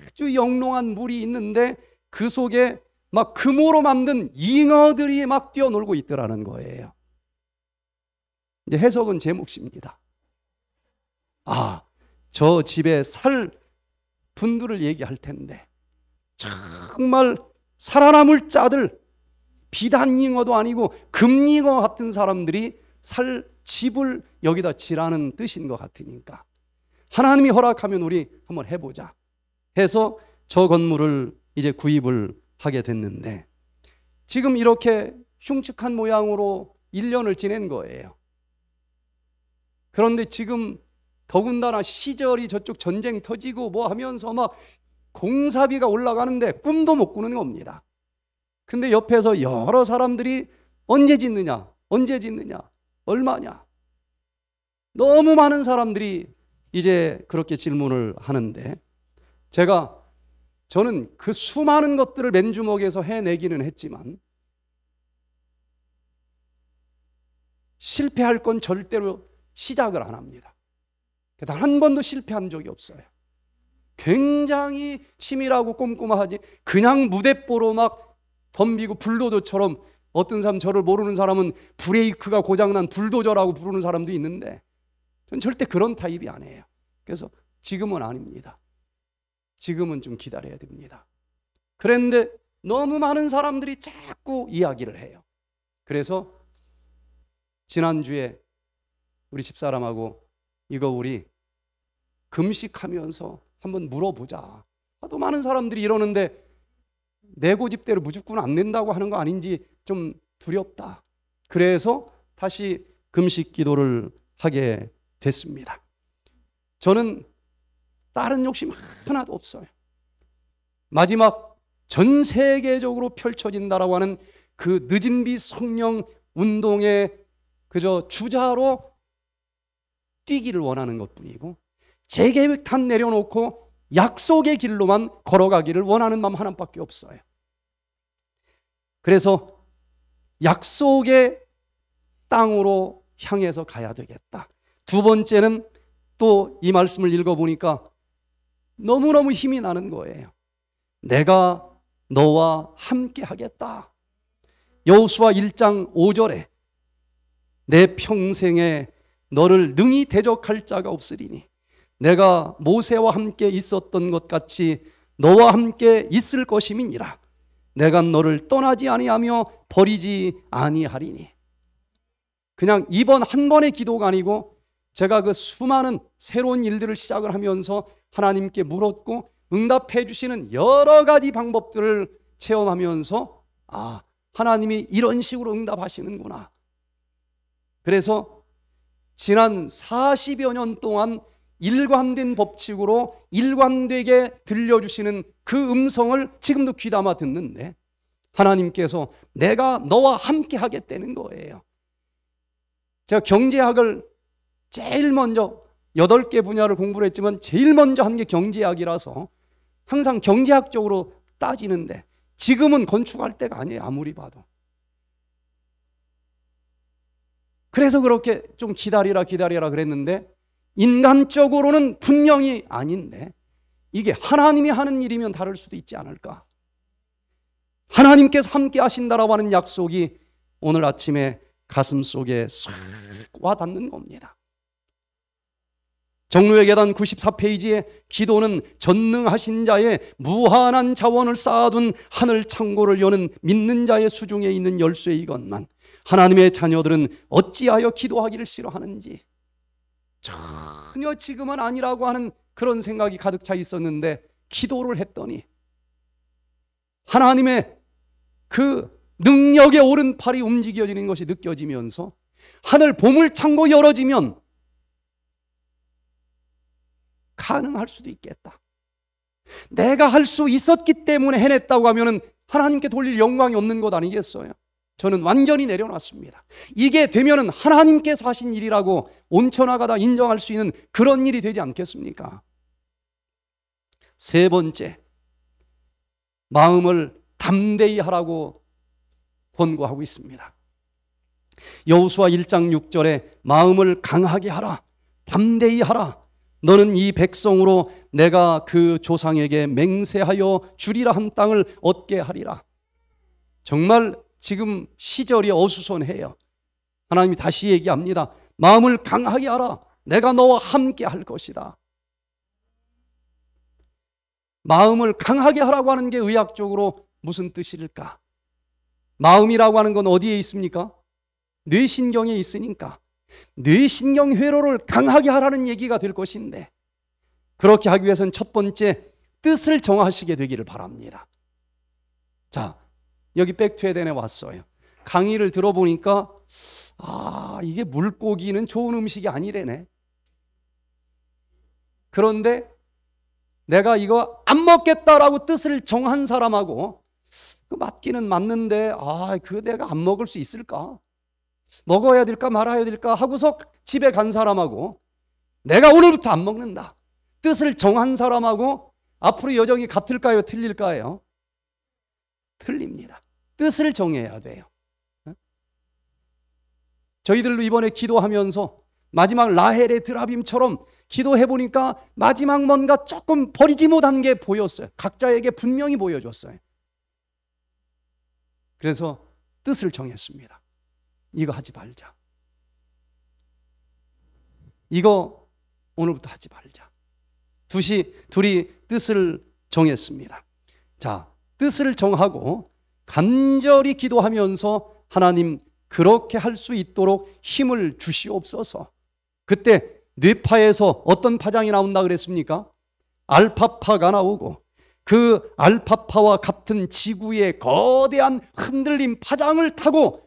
아주 영롱한 물이 있는데 그 속에 막 금으로 만든 잉어들이 막 뛰어놀고 있더라는 거예요. 이제 해석은 제 몫입니다. 아, 저 집에 살 분들을 얘기할 텐데 정말 살아남을 자들 비단잉어도 아니고 금잉어 같은 사람들이 살 집을 여기다 지라는 뜻인 것 같으니까 하나님이 허락하면 우리 한번 해보자 해서 저 건물을 이제 구입을 하게 됐는데 지금 이렇게 흉측한 모양으로 1년을 지낸 거예요. 그런데 지금 더군다나 시절이 저쪽 전쟁이 터지고 뭐 하면서 막 공사비가 올라가는데 꿈도 못 꾸는 겁니다. 근데 옆에서 여러 사람들이 언제 짓느냐? 언제 짓느냐? 얼마냐? 너무 많은 사람들이 이제 그렇게 질문을 하는데 제가 저는 그 수많은 것들을 맨주먹에서 해내기는 했지만 실패할 건 절대로 시작을 안 합니다. 단한 번도 실패한 적이 없어요. 굉장히 치밀하고 꼼꼼하지 그냥 무대뽀로 막 덤비고 불도저처럼 어떤 사람 저를 모르는 사람은 브레이크가 고장난 불도저라고 부르는 사람도 있는데 전 절대 그런 타입이 아니에요. 그래서 지금은 아닙니다. 지금은 좀 기다려야 됩니다. 그런데 너무 많은 사람들이 자꾸 이야기를 해요. 그래서 지난주에 우리 집사람하고 이거 우리 금식하면서 한번 물어보자. 하도 아, 많은 사람들이 이러는데 내 고집대로 무조건 안 낸다고 하는 거 아닌지 좀 두렵다. 그래서 다시 금식 기도를 하게 됐습니다. 저는 다른 욕심 하나도 없어요. 마지막 전 세계적으로 펼쳐진다라고 하는 그 늦은 비 성령 운동의 그저 주자로 뛰기를 원하는 것 뿐이고 재 계획 탄 내려놓고 약속의 길로만 걸어가기를 원하는 마음 하나밖에 없어요. 그래서 약속의 땅으로 향해서 가야 되겠다. 두 번째는 또 이 말씀을 읽어보니까 너무너무 힘이 나는 거예요. 내가 너와 함께 하겠다. 여호수아 1장 5절에 내 평생에 너를 능히 대적할 자가 없으리니 내가 모세와 함께 있었던 것 같이 너와 함께 있을 것임이니라. 내가 너를 떠나지 아니하며 버리지 아니하리니. 그냥 이번 한 번의 기도가 아니고 제가 그 수많은 새로운 일들을 시작을 하면서 하나님께 물었고 응답해 주시는 여러 가지 방법들을 체험하면서 아, 하나님이 이런 식으로 응답하시는구나. 그래서 지난 40여 년 동안 일관된 법칙으로 일관되게 들려주시는 그 음성을 지금도 귀담아 듣는데 하나님께서 내가 너와 함께 하겠다는 거예요. 제가 경제학을 제일 먼저 여덟 개 분야를 공부를 했지만 제일 먼저 한 게 경제학이라서 항상 경제학적으로 따지는데 지금은 건축할 때가 아니에요. 아무리 봐도. 그래서 그렇게 좀 기다리라 기다리라 그랬는데 인간적으로는 분명히 아닌데 이게 하나님이 하는 일이면 다를 수도 있지 않을까. 하나님께서 함께 하신다라고 하는 약속이 오늘 아침에 가슴 속에 쏙 와닿는 겁니다. 정로의 계단 94페이지에 기도는 전능하신 자의 무한한 자원을 쌓아둔 하늘 창고를 여는 믿는 자의 수중에 있는 열쇠이건만 하나님의 자녀들은 어찌하여 기도하기를 싫어하는지 전혀 지금은 아니라고 하는 그런 생각이 가득 차 있었는데 기도를 했더니 하나님의 그 능력의 오른팔이 움직여지는 것이 느껴지면서 하늘 보물창고 열어지면 가능할 수도 있겠다. 내가 할 수 있었기 때문에 해냈다고 하면 하나님께 돌릴 영광이 없는 것 아니겠어요? 저는 완전히 내려놨습니다. 이게 되면은 하나님께서 하신 일이라고 온천화가 다 인정할 수 있는 그런 일이 되지 않겠습니까? 세 번째, 마음을 담대히 하라고 권고하고 있습니다. 여호수아 1장 6절에 마음을 강하게 하라, 담대히 하라. 너는 이 백성으로 내가 그 조상에게 맹세하여 주리라 한 땅을 얻게 하리라. 정말 지금 시절이 어수선해요. 하나님이 다시 얘기합니다. 마음을 강하게 하라. 내가 너와 함께 할 것이다. 마음을 강하게 하라고 하는 게 의학적으로 무슨 뜻일까? 마음이라고 하는 건 어디에 있습니까? 뇌신경에 있으니까. 뇌신경 회로를 강하게 하라는 얘기가 될 것인데, 그렇게 하기 위해서는 첫 번째, 뜻을 정하시게 되기를 바랍니다. 자, 여기 백투에덴에 왔어요. 강의를 들어보니까 아 이게 물고기는 좋은 음식이 아니래네. 그런데 내가 이거 안 먹겠다라고 뜻을 정한 사람하고 그 맞기는 맞는데 아 그거 내가 안 먹을 수 있을까? 먹어야 될까 말아야 될까 하고서 집에 간 사람하고 내가 오늘부터 안 먹는다. 뜻을 정한 사람하고 앞으로 여정이 같을까요? 틀릴까요? 틀립니다. 뜻을 정해야 돼요. 저희들도 이번에 기도하면서 마지막 라헬의 드라빔처럼 기도해 보니까 마지막 뭔가 조금 버리지 못한 게 보였어요. 각자에게 분명히 보여줬어요. 그래서 뜻을 정했습니다. 이거 하지 말자. 이거 오늘부터 하지 말자. 둘이, 둘이 뜻을 정했습니다. 자, 뜻을 정하고 간절히 기도하면서 하나님 그렇게 할 수 있도록 힘을 주시옵소서. 그때 뇌파에서 어떤 파장이 나온다 그랬습니까? 알파파가 나오고 그 알파파와 같은 지구의 거대한 흔들림 파장을 타고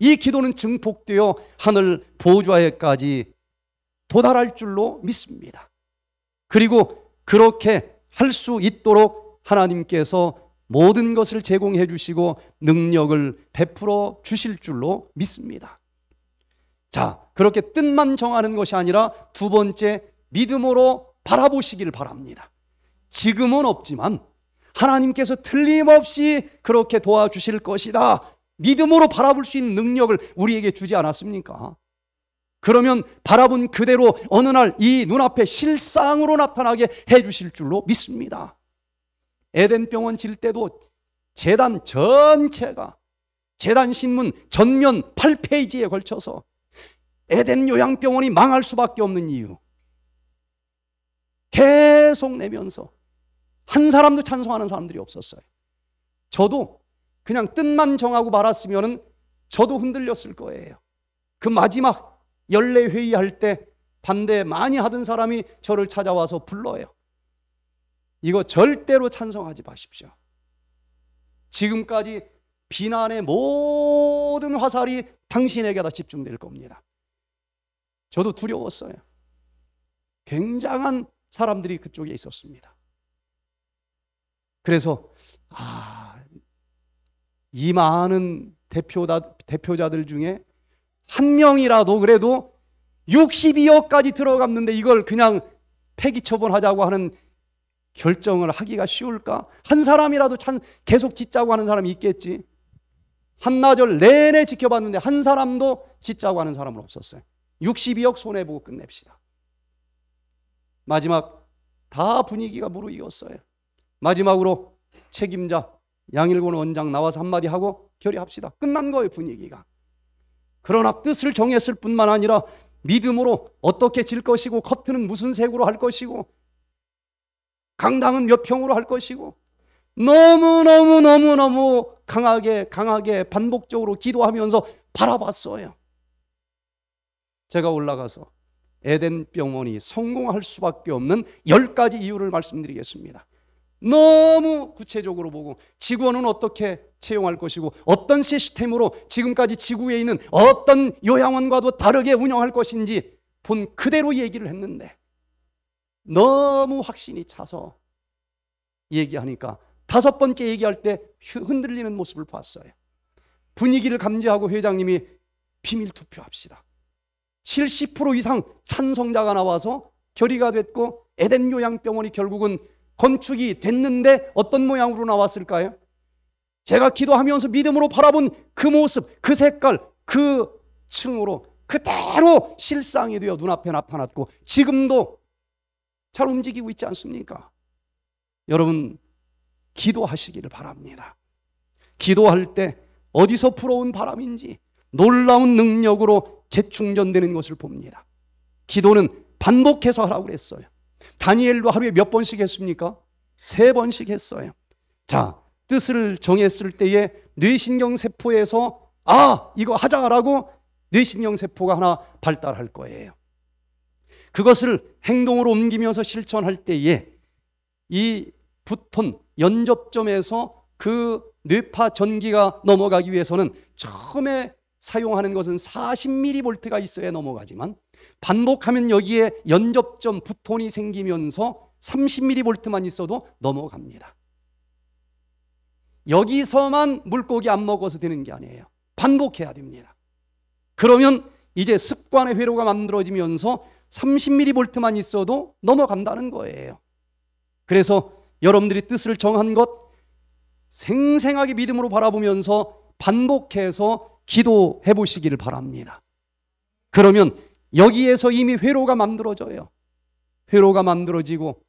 이 기도는 증폭되어 하늘 보좌에까지 도달할 줄로 믿습니다. 그리고 그렇게 할 수 있도록 하나님께서 모든 것을 제공해 주시고 능력을 베풀어 주실 줄로 믿습니다. 자, 그렇게 뜻만 정하는 것이 아니라 두 번째 믿음으로 바라보시길 바랍니다. 지금은 없지만 하나님께서 틀림없이 그렇게 도와주실 것이다. 믿음으로 바라볼 수 있는 능력을 우리에게 주지 않았습니까? 그러면 바라본 그대로 어느 날 이 눈앞에 실상으로 나타나게 해 주실 줄로 믿습니다. 에덴 병원 질 때도 재단 전체가 재단 신문 전면 8페이지에 걸쳐서 에덴 요양병원이 망할 수밖에 없는 이유 계속 내면서 한 사람도 찬성하는 사람들이 없었어요. 저도 그냥 뜻만 정하고 말았으면 저도 흔들렸을 거예요. 그 마지막 연례 회의할 때 반대 많이 하던 사람이 저를 찾아와서 불러요. 이거 절대로 찬성하지 마십시오. 지금까지 비난의 모든 화살이 당신에게 다 집중될 겁니다. 저도 두려웠어요. 굉장한 사람들이 그쪽에 있었습니다. 그래서 아, 이 많은 대표다, 대표자들 중에 한 명이라도 그래도 62억까지 들어갔는데 이걸 그냥 폐기 처분하자고 하는 결정을 하기가 쉬울까? 한 사람이라도 참 계속 짓자고 하는 사람이 있겠지. 한나절 내내 지켜봤는데 한 사람도 짓자고 하는 사람은 없었어요. 62억 손해보고 끝냅시다. 마지막 다 분위기가 무르익었어요. 마지막으로 책임자 양일곤 원장 나와서 한마디 하고 결의합시다. 끝난 거예요 분위기가. 그러나 뜻을 정했을 뿐만 아니라 믿음으로 어떻게 질 것이고 커튼은 무슨 색으로 할 것이고 강당은 몇 평으로 할 것이고 너무너무너무너무 강하게 강하게 반복적으로 기도하면서 바라봤어요. 제가 올라가서 에덴 병원이 성공할 수밖에 없는 열 가지 이유를 말씀드리겠습니다. 너무 구체적으로 보고 직원은 어떻게 채용할 것이고 어떤 시스템으로 지금까지 지구에 있는 어떤 요양원과도 다르게 운영할 것인지 본 그대로 얘기를 했는데 너무 확신이 차서 얘기하니까 다섯 번째 얘기할 때 흔들리는 모습을 봤어요. 분위기를 감지하고 회장님이 비밀 투표합시다. 70% 이상 찬성자가 나와서 결의가 됐고 에덴 요양병원이 결국은 건축이 됐는데 어떤 모양으로 나왔을까요? 제가 기도하면서 믿음으로 바라본 그 모습, 그 색깔, 그 층으로 그대로 실상이 되어 눈앞에 나타났고 지금도 잘 움직이고 있지 않습니까? 여러분, 기도하시기를 바랍니다. 기도할 때 어디서 불어온 바람인지 놀라운 능력으로 재충전되는 것을 봅니다. 기도는 반복해서 하라고 그랬어요. 다니엘도 하루에 몇 번씩 했습니까? 세 번씩 했어요. 자, 뜻을 정했을 때에 뇌신경 세포에서 아, 이거 하자라고 뇌신경 세포가 하나 발달할 거예요. 그것을 행동으로 옮기면서 실천할 때에 이 부톤 연접점에서 그 뇌파 전기가 넘어가기 위해서는 처음에 사용하는 것은 40mV가 있어야 넘어가지만 반복하면 여기에 연접점 부톤이 생기면서 30mV만 있어도 넘어갑니다. 여기서만 물고기 안 먹어서 되는 게 아니에요. 반복해야 됩니다. 그러면 이제 습관의 회로가 만들어지면서 30mV만 있어도 넘어간다는 거예요. 그래서 여러분들이 뜻을 정한 것 생생하게 믿음으로 바라보면서 반복해서 기도해 보시기를 바랍니다. 그러면 여기에서 이미 회로가 만들어져요. 회로가 만들어지고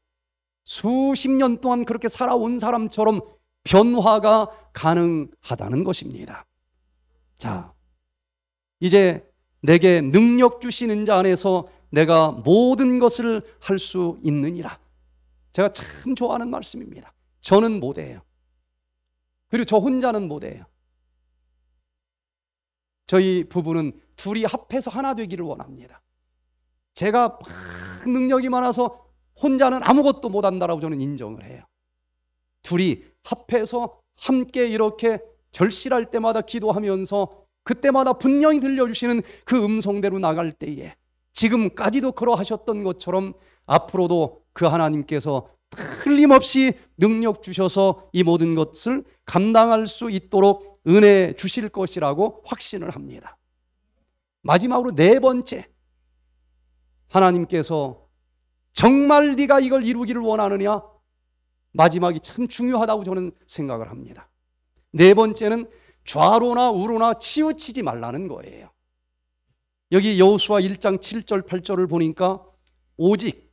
수십 년 동안 그렇게 살아온 사람처럼 변화가 가능하다는 것입니다. 자, 이제 내게 능력 주시는 자 안에서 내가 모든 것을 할 수 있느니라. 제가 참 좋아하는 말씀입니다. 저는 모대해요 그리고 저 혼자는 모대해요 저희 부부는 둘이 합해서 하나 되기를 원합니다. 제가 막 능력이 많아서 혼자는 아무것도 못한다라고 저는 인정을 해요. 둘이 합해서 함께 이렇게 절실할 때마다 기도하면서 그때마다 분명히 들려주시는 그 음성대로 나갈 때에 지금까지도 그러하셨던 것처럼 앞으로도 그 하나님께서 틀림없이 능력 주셔서 이 모든 것을 감당할 수 있도록 은혜 주실 것이라고 확신을 합니다. 마지막으로 네 번째 하나님께서 정말 네가 이걸 이루기를 원하느냐? 마지막이 참 중요하다고 저는 생각을 합니다. 네 번째는 좌로나 우로나 치우치지 말라는 거예요. 여기 여호수아 1장 7절 8절을 보니까 오직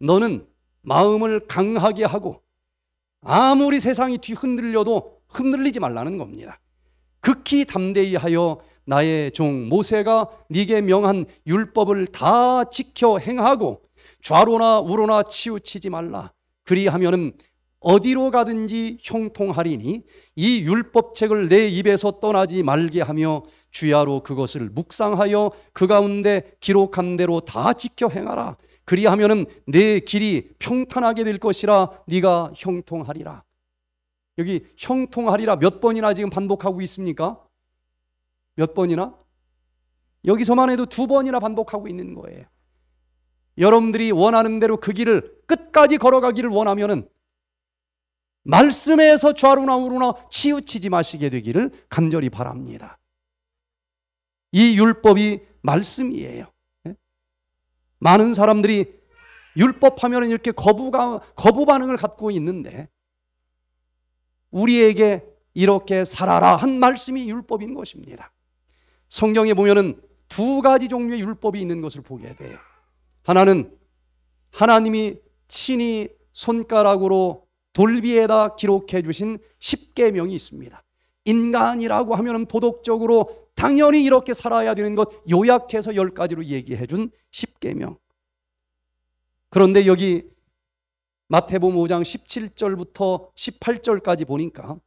너는 마음을 강하게 하고 아무리 세상이 뒤흔들려도 흔들리지 말라는 겁니다. 극히 담대히 하여 나의 종 모세가 네게 명한 율법을 다 지켜 행하고 좌로나 우로나 치우치지 말라. 그리하면 어디로 가든지 형통하리니 이 율법책을 내 입에서 떠나지 말게 하며 주야로 그것을 묵상하여 그 가운데 기록한 대로 다 지켜 행하라. 그리하면은 내 길이 평탄하게 될 것이라 네가 형통하리라. 여기 형통하리라 몇 번이나 지금 반복하고 있습니까? 몇 번이나? 여기서만 해도 두 번이나 반복하고 있는 거예요. 여러분들이 원하는 대로 그 길을 끝까지 걸어가기를 원하면은 말씀에서 좌로나 우로나 치우치지 마시게 되기를 간절히 바랍니다. 이 율법이 말씀이에요. 예? 많은 사람들이 율법하면 이렇게 거부가, 거부 반응을 갖고 있는데 우리에게 이렇게 살아라 한 말씀이 율법인 것입니다. 성경에 보면두 가지 종류의 율법이 있는 것을 보게 돼요. 하나는 하나님이 친히 손가락으로 돌비에다 기록해 주신 십계명이 있습니다. 인간이라고 하면 도덕적으로 당연히 이렇게 살아야 되는 것 요약해서 열 가지로 얘기해 준 10계명. 그런데 여기 마태복음 5장 17절부터 18절까지 보니까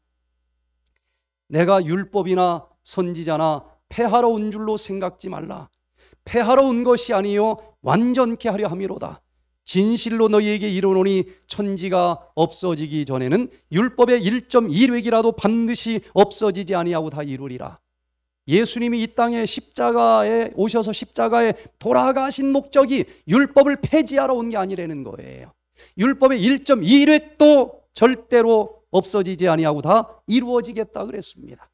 내가 율법이나 선지자나 패하러 온 줄로 생각지 말라. 패하러 온 것이 아니요 완전케 하려 함이로다. 진실로 너희에게 이르노니 천지가 없어지기 전에는 율법의 1.1획이라도 반드시 없어지지 아니하고 다 이루리라. 예수님이 이 땅에 십자가에 오셔서 십자가에 돌아가신 목적이 율법을 폐지하러 온 게 아니라는 거예요. 율법의 1.1획도 절대로 없어지지 아니하고 다 이루어지겠다 그랬습니다.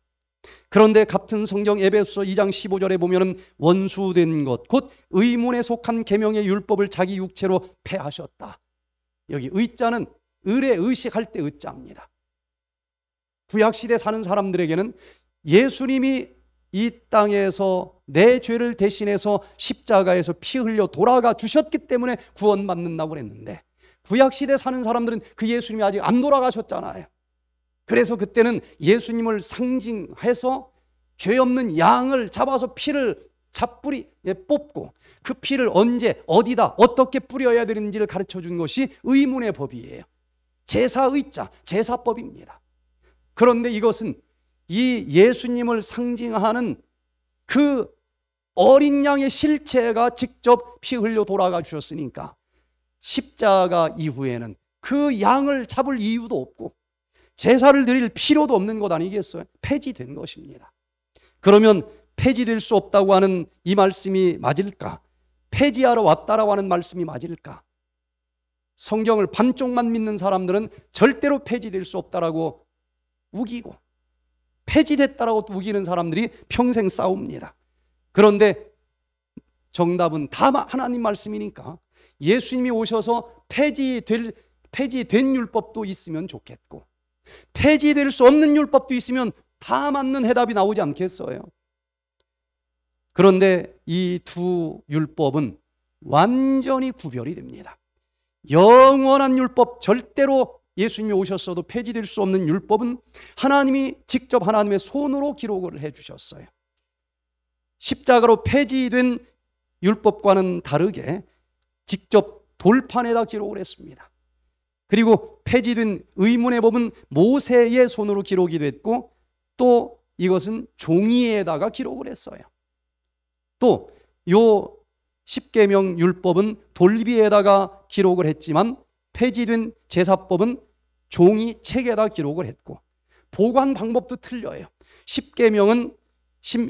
그런데 같은 성경 에베소서 2장 15절에 보면 원수된 것 곧 의문에 속한 계명의 율법을 자기 육체로 패하셨다. 여기 의자는 을의 의식할 때 의자입니다. 구약 시대 사는 사람들에게는 예수님이 이 땅에서 내 죄를 대신해서 십자가에서 피 흘려 돌아가 주셨기 때문에 구원받는다고 그랬는데 구약시대 사는 사람들은 그 예수님이 아직 안 돌아가셨잖아요. 그래서 그때는 예수님을 상징해서 죄 없는 양을 잡아서 피를 잡뿌리 예, 뽑고 그 피를 언제 어디다 어떻게 뿌려야 되는지를 가르쳐 준 것이 의문의 법이에요. 제사의자, 제사법입니다. 그런데 이것은 이 예수님을 상징하는 그 어린 양의 실체가 직접 피 흘려 돌아가 주셨으니까 십자가 이후에는 그 양을 잡을 이유도 없고 제사를 드릴 필요도 없는 것 아니겠어요? 폐지된 것입니다. 그러면 폐지될 수 없다고 하는 이 말씀이 맞을까? 폐지하러 왔다라고 하는 말씀이 맞을까? 성경을 반쪽만 믿는 사람들은 절대로 폐지될 수 없다라고 우기고 폐지됐다라고 우기는 사람들이 평생 싸웁니다. 그런데 정답은 다 하나님 말씀이니까 예수님이 오셔서 폐지될 폐지된 율법도 있으면 좋겠고 폐지될 수 없는 율법도 있으면 다 맞는 해답이 나오지 않겠어요. 그런데 이 두 율법은 완전히 구별이 됩니다. 영원한 율법 절대로 예수님이 오셨어도 폐지될 수 없는 율법은 하나님이 직접 하나님의 손으로 기록을 해 주셨어요. 십자가로 폐지된 율법과는 다르게 직접 돌판에다 기록을 했습니다. 그리고 폐지된 의문의 법은 모세의 손으로 기록이 됐고 또 이것은 종이에다가 기록을 했어요. 또요1 0계명 율법은 돌비에다가 기록을 했지만 폐지된 제사법은 종이 책에다 기록을 했고 보관 방법도 틀려요. 10계명은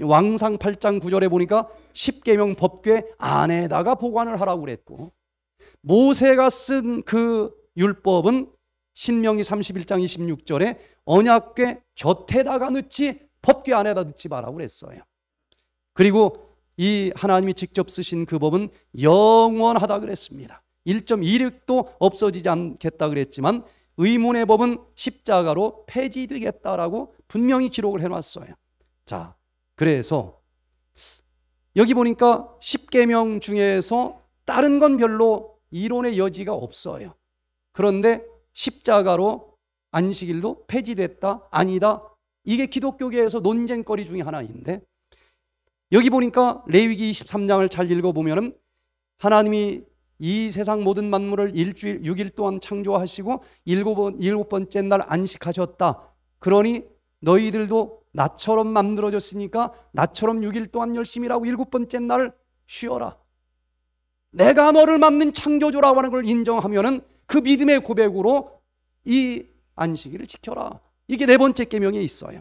왕상 8장 9절에 보니까 10계명 법궤 안에다가 보관을 하라고 그랬고 모세가 쓴 그 율법은 신명기 31장 26절에 언약궤 곁에다가 넣지 법궤 안에다 넣지 말라고 그랬어요. 그리고 이 하나님이 직접 쓰신 그 법은 영원하다 그랬습니다. 1.16도 없어지지 않겠다 그랬지만 의문의 법은 십자가로 폐지되겠다라고 분명히 기록을 해놨어요. 자, 그래서 여기 보니까 1 0개명 중에서 다른 건 별로 이론의 여지가 없어요. 그런데 십자가로 안식일도 폐지됐다 아니다 이게 기독교계에서 논쟁거리 중의 하나인데 여기 보니까 레위기 23장을 잘 읽어보면 하나님이 이 세상 모든 만물을 일주일 6일 동안 창조하시고 일곱, 번, 일곱 번째 날 안식하셨다. 그러니 너희들도 나처럼 만들어졌으니까 나처럼 6일 동안 열심히 일하고 일곱 번째 날 쉬어라. 내가 너를 만든 창조주라고 하는 걸인정하면그 믿음의 고백으로 이 안식일을 지켜라. 이게 네 번째 계명에 있어요.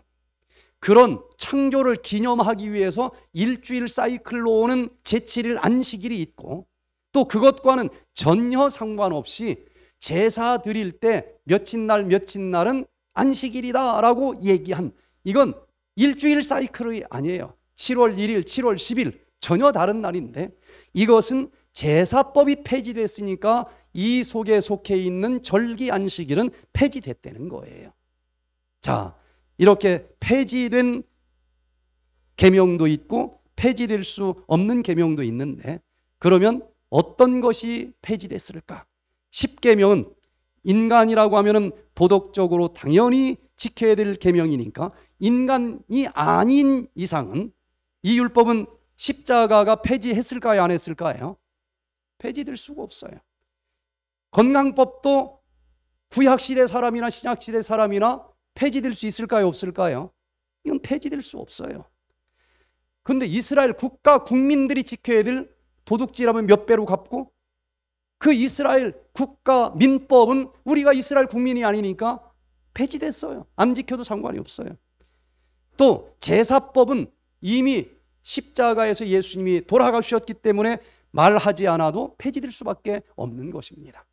그런 창조를 기념하기 위해서 일주일 사이클로 오는 제7일 안식일이 있고 또 그것과는 전혀 상관없이 제사 드릴 때 며칠 날 며칠 날은 안식일이다라고 얘기한 이건 일주일 사이클이 아니에요. 7월 1일, 7월 10일 전혀 다른 날인데 이것은 제사법이 폐지됐으니까 이 속에 속해 있는 절기 안식일은 폐지됐다는 거예요. 자, 이렇게 폐지된 계명도 있고 폐지될 수 없는 계명도 있는데 그러면 어떤 것이 폐지됐을까? 십계명은 인간이라고 하면은 도덕적으로 당연히 지켜야 될 계명이니까 인간이 아닌 이상은 이 율법은 십자가가 폐지했을까요 안 했을까요? 폐지될 수가 없어요. 건강법도 구약 시대 사람이나 신약 시대 사람이나 폐지될 수 있을까요 없을까요? 이건 폐지될 수 없어요. 그런데 이스라엘 국가 국민들이 지켜야 될 도둑질하면 몇 배로 갚고 그 이스라엘 국가 민법은 우리가 이스라엘 국민이 아니니까 폐지됐어요. 안 지켜도 상관이 없어요. 또 제사법은 이미 십자가에서 예수님이 돌아가셨기 때문에 말하지 않아도 폐지될 수밖에 없는 것입니다.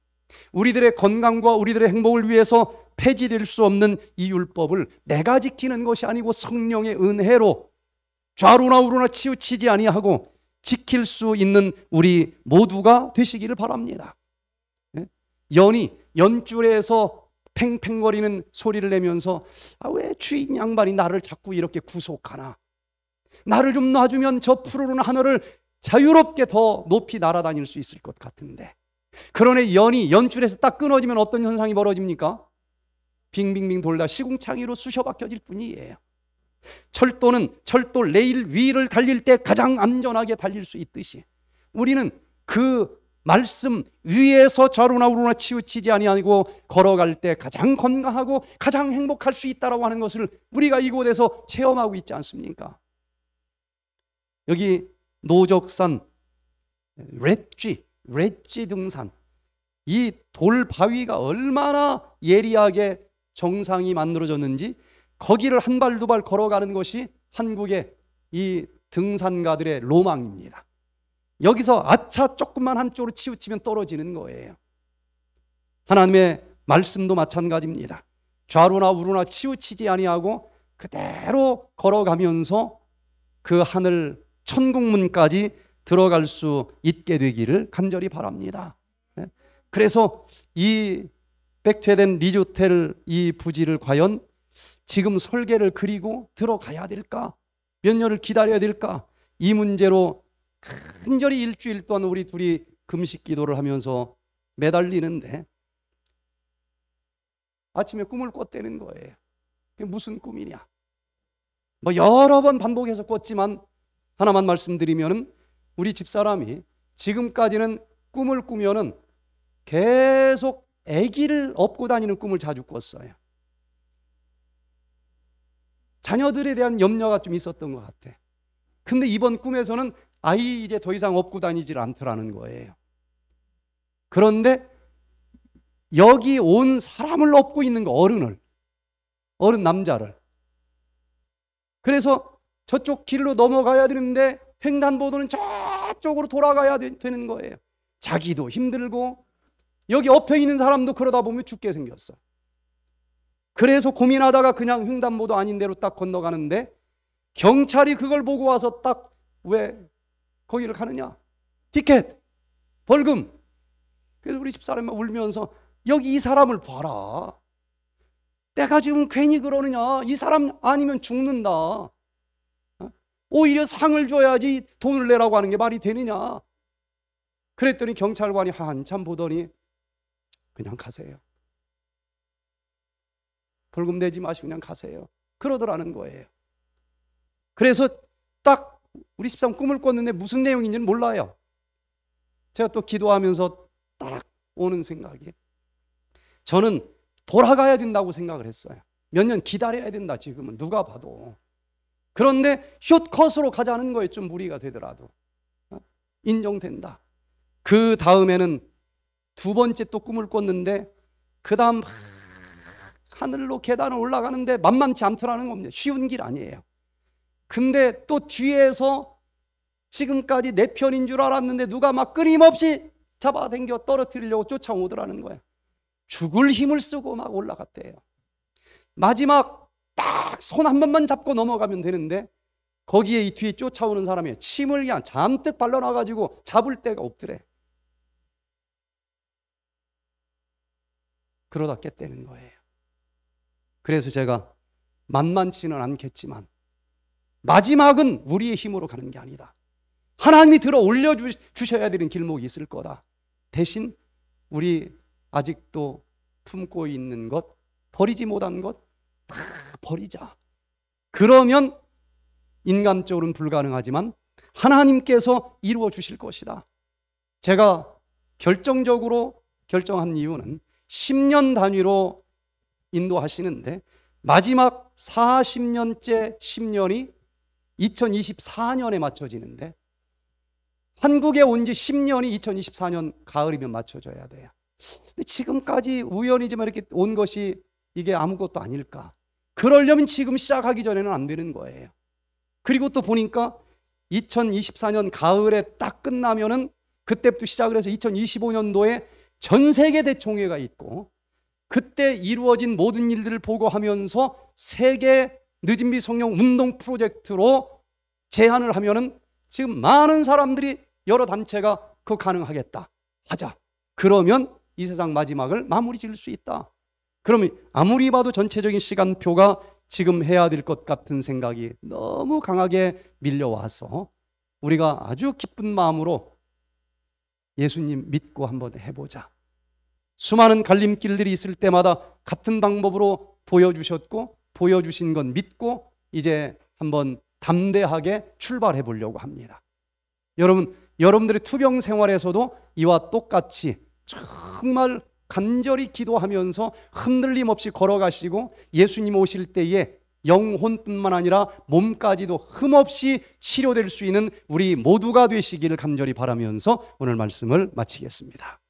우리들의 건강과 우리들의 행복을 위해서 폐지될 수 없는 이 율법을 내가 지키는 것이 아니고 성령의 은혜로 좌로나 우로나 치우치지 아니하고 지킬 수 있는 우리 모두가 되시기를 바랍니다. 예? 연이 연줄에서 팽팽거리는 소리를 내면서 아, 왜 주인 양반이 나를 자꾸 이렇게 구속하나? 나를 좀 놔주면 저 푸르른 하늘을 자유롭게 더 높이 날아다닐 수 있을 것 같은데. 그러네 연이 연줄에서 딱 끊어지면 어떤 현상이 벌어집니까? 빙빙빙 돌다 시궁창이로 쑤셔박혀질 뿐이에요. 철도는 철도 레일 위를 달릴 때 가장 안전하게 달릴 수 있듯이 우리는 그 말씀 위에서 좌로나 우로나 치우치지 아니하고 걸어갈 때 가장 건강하고 가장 행복할 수 있다라고 하는 것을 우리가 이곳에서 체험하고 있지 않습니까? 여기 노적산 레쥐 레쥐 등산 이 돌바위가 얼마나 예리하게 정상이 만들어졌는지 거기를 한 발 두 발 걸어가는 것이 한국의 이 등산가들의 로망입니다. 여기서 아차 조금만 한쪽으로 치우치면 떨어지는 거예요. 하나님의 말씀도 마찬가지입니다. 좌로나 우로나 치우치지 아니하고 그대로 걸어가면서 그 하늘 천국문까지 들어갈 수 있게 되기를 간절히 바랍니다. 네. 그래서 이 백퇴된 리조텔 이 부지를 과연 지금 설계를 그리고 들어가야 될까? 몇 년을 기다려야 될까? 이 문제로 큰절히 일주일 동안 우리 둘이 금식 기도를 하면서 매달리는데 아침에 꿈을 꿨다는 거예요. 그게 무슨 꿈이냐? 뭐 여러 번 반복해서 꿨지만 하나만 말씀드리면 우리 집사람이 지금까지는 꿈을 꾸면은 계속 아기를 업고 다니는 꿈을 자주 꿨어요. 자녀들에 대한 염려가 좀 있었던 것 같아. 근데 이번 꿈에서는 아이 이제 더 이상 업고 다니질 않더라는 거예요. 그런데 여기 온 사람을 업고 있는 거, 어른을. 어른 남자를. 그래서 저쪽 길로 넘어가야 되는데 횡단보도는 저쪽으로 돌아가야 되, 는 거예요. 자기도 힘들고 여기 옆에 있는 사람도 그러다 보면 죽게 생겼어. 그래서 고민하다가 그냥 횡단보도 아닌 데로딱 건너가는데 경찰이 그걸 보고 와서 딱 왜 거기를 가느냐? 티켓, 벌금. 그래서 우리 집사람이 울면서 여기 이 사람을 봐라. 내가 지금 괜히 그러느냐? 이 사람 아니면 죽는다. 어? 오히려 상을 줘야지 돈을 내라고 하는 게 말이 되느냐? 그랬더니 경찰관이 한참 보더니 그냥 가세요. 벌금 내지 마시고 그냥 가세요. 그러더라는 거예요. 그래서 딱 우리 13 꿈을 꿨는데 무슨 내용인지는 몰라요. 제가 또 기도하면서 딱 오는 생각이 저는 돌아가야 된다고 생각을 했어요. 몇 년 기다려야 된다 지금은 누가 봐도. 그런데 숏컷으로 가자는 거에 좀 무리가 되더라도 어? 인정된다. 그 다음에는 두 번째 또 꿈을 꿨는데 그 다음 하늘로 계단을 올라가는데 만만치 않더라는 겁니다. 쉬운 길 아니에요. 근데 또 뒤에서 지금까지 내 편인 줄 알았는데 누가 막 끊임없이 잡아당겨 떨어뜨리려고 쫓아오더라는 거야. 죽을 힘을 쓰고 막 올라갔대요. 마지막 딱 손 한 번만 잡고 넘어가면 되는데 거기에 이 뒤에 쫓아오는 사람이 침을 그냥 잔뜩 발라놔가지고 잡을 데가 없더래. 그러다 깼다는 거예요. 그래서 제가 만만치는 않겠지만 마지막은 우리의 힘으로 가는 게 아니다. 하나님이 들어 올려 주셔야 되는 길목이 있을 거다. 대신 우리 아직도 품고 있는 것, 버리지 못한 것 다 버리자. 그러면 인간적으로는 불가능하지만 하나님께서 이루어 주실 것이다. 제가 결정적으로 결정한 이유는 10년 단위로 인도하시는데 마지막 40년째 10년이 2024년에 맞춰지는데 한국에 온 지 10년이 2024년 가을이면 맞춰져야 돼요. 지금까지 우연이지만 이렇게 온 것이 이게 아무것도 아닐까. 그러려면 지금 시작하기 전에는 안 되는 거예요. 그리고 또 보니까 2024년 가을에 딱 끝나면은 그때부터 시작을 해서 2025년도에 전 세계 대총회가 있고 그때 이루어진 모든 일들을 보고하면서 세계 늦은비 성령 운동 프로젝트로 제안을 하면은 지금 많은 사람들이 여러 단체가 그거 가능하겠다 하자. 그러면 이 세상 마지막을 마무리 지을 수 있다. 그러면 아무리 봐도 전체적인 시간표가 지금 해야 될 것 같은 생각이 너무 강하게 밀려와서 우리가 아주 기쁜 마음으로 예수님 믿고 한번 해보자. 수많은 갈림길들이 있을 때마다 같은 방법으로 보여주셨고 보여주신 건 믿고 이제 한번 담대하게 출발해 보려고 합니다. 여러분, 여러분들의 투병 생활에서도 이와 똑같이 정말 간절히 기도하면서 흔들림 없이 걸어가시고 예수님 오실 때에 영혼뿐만 아니라 몸까지도 흠없이 치료될 수 있는 우리 모두가 되시기를 간절히 바라면서 오늘 말씀을 마치겠습니다.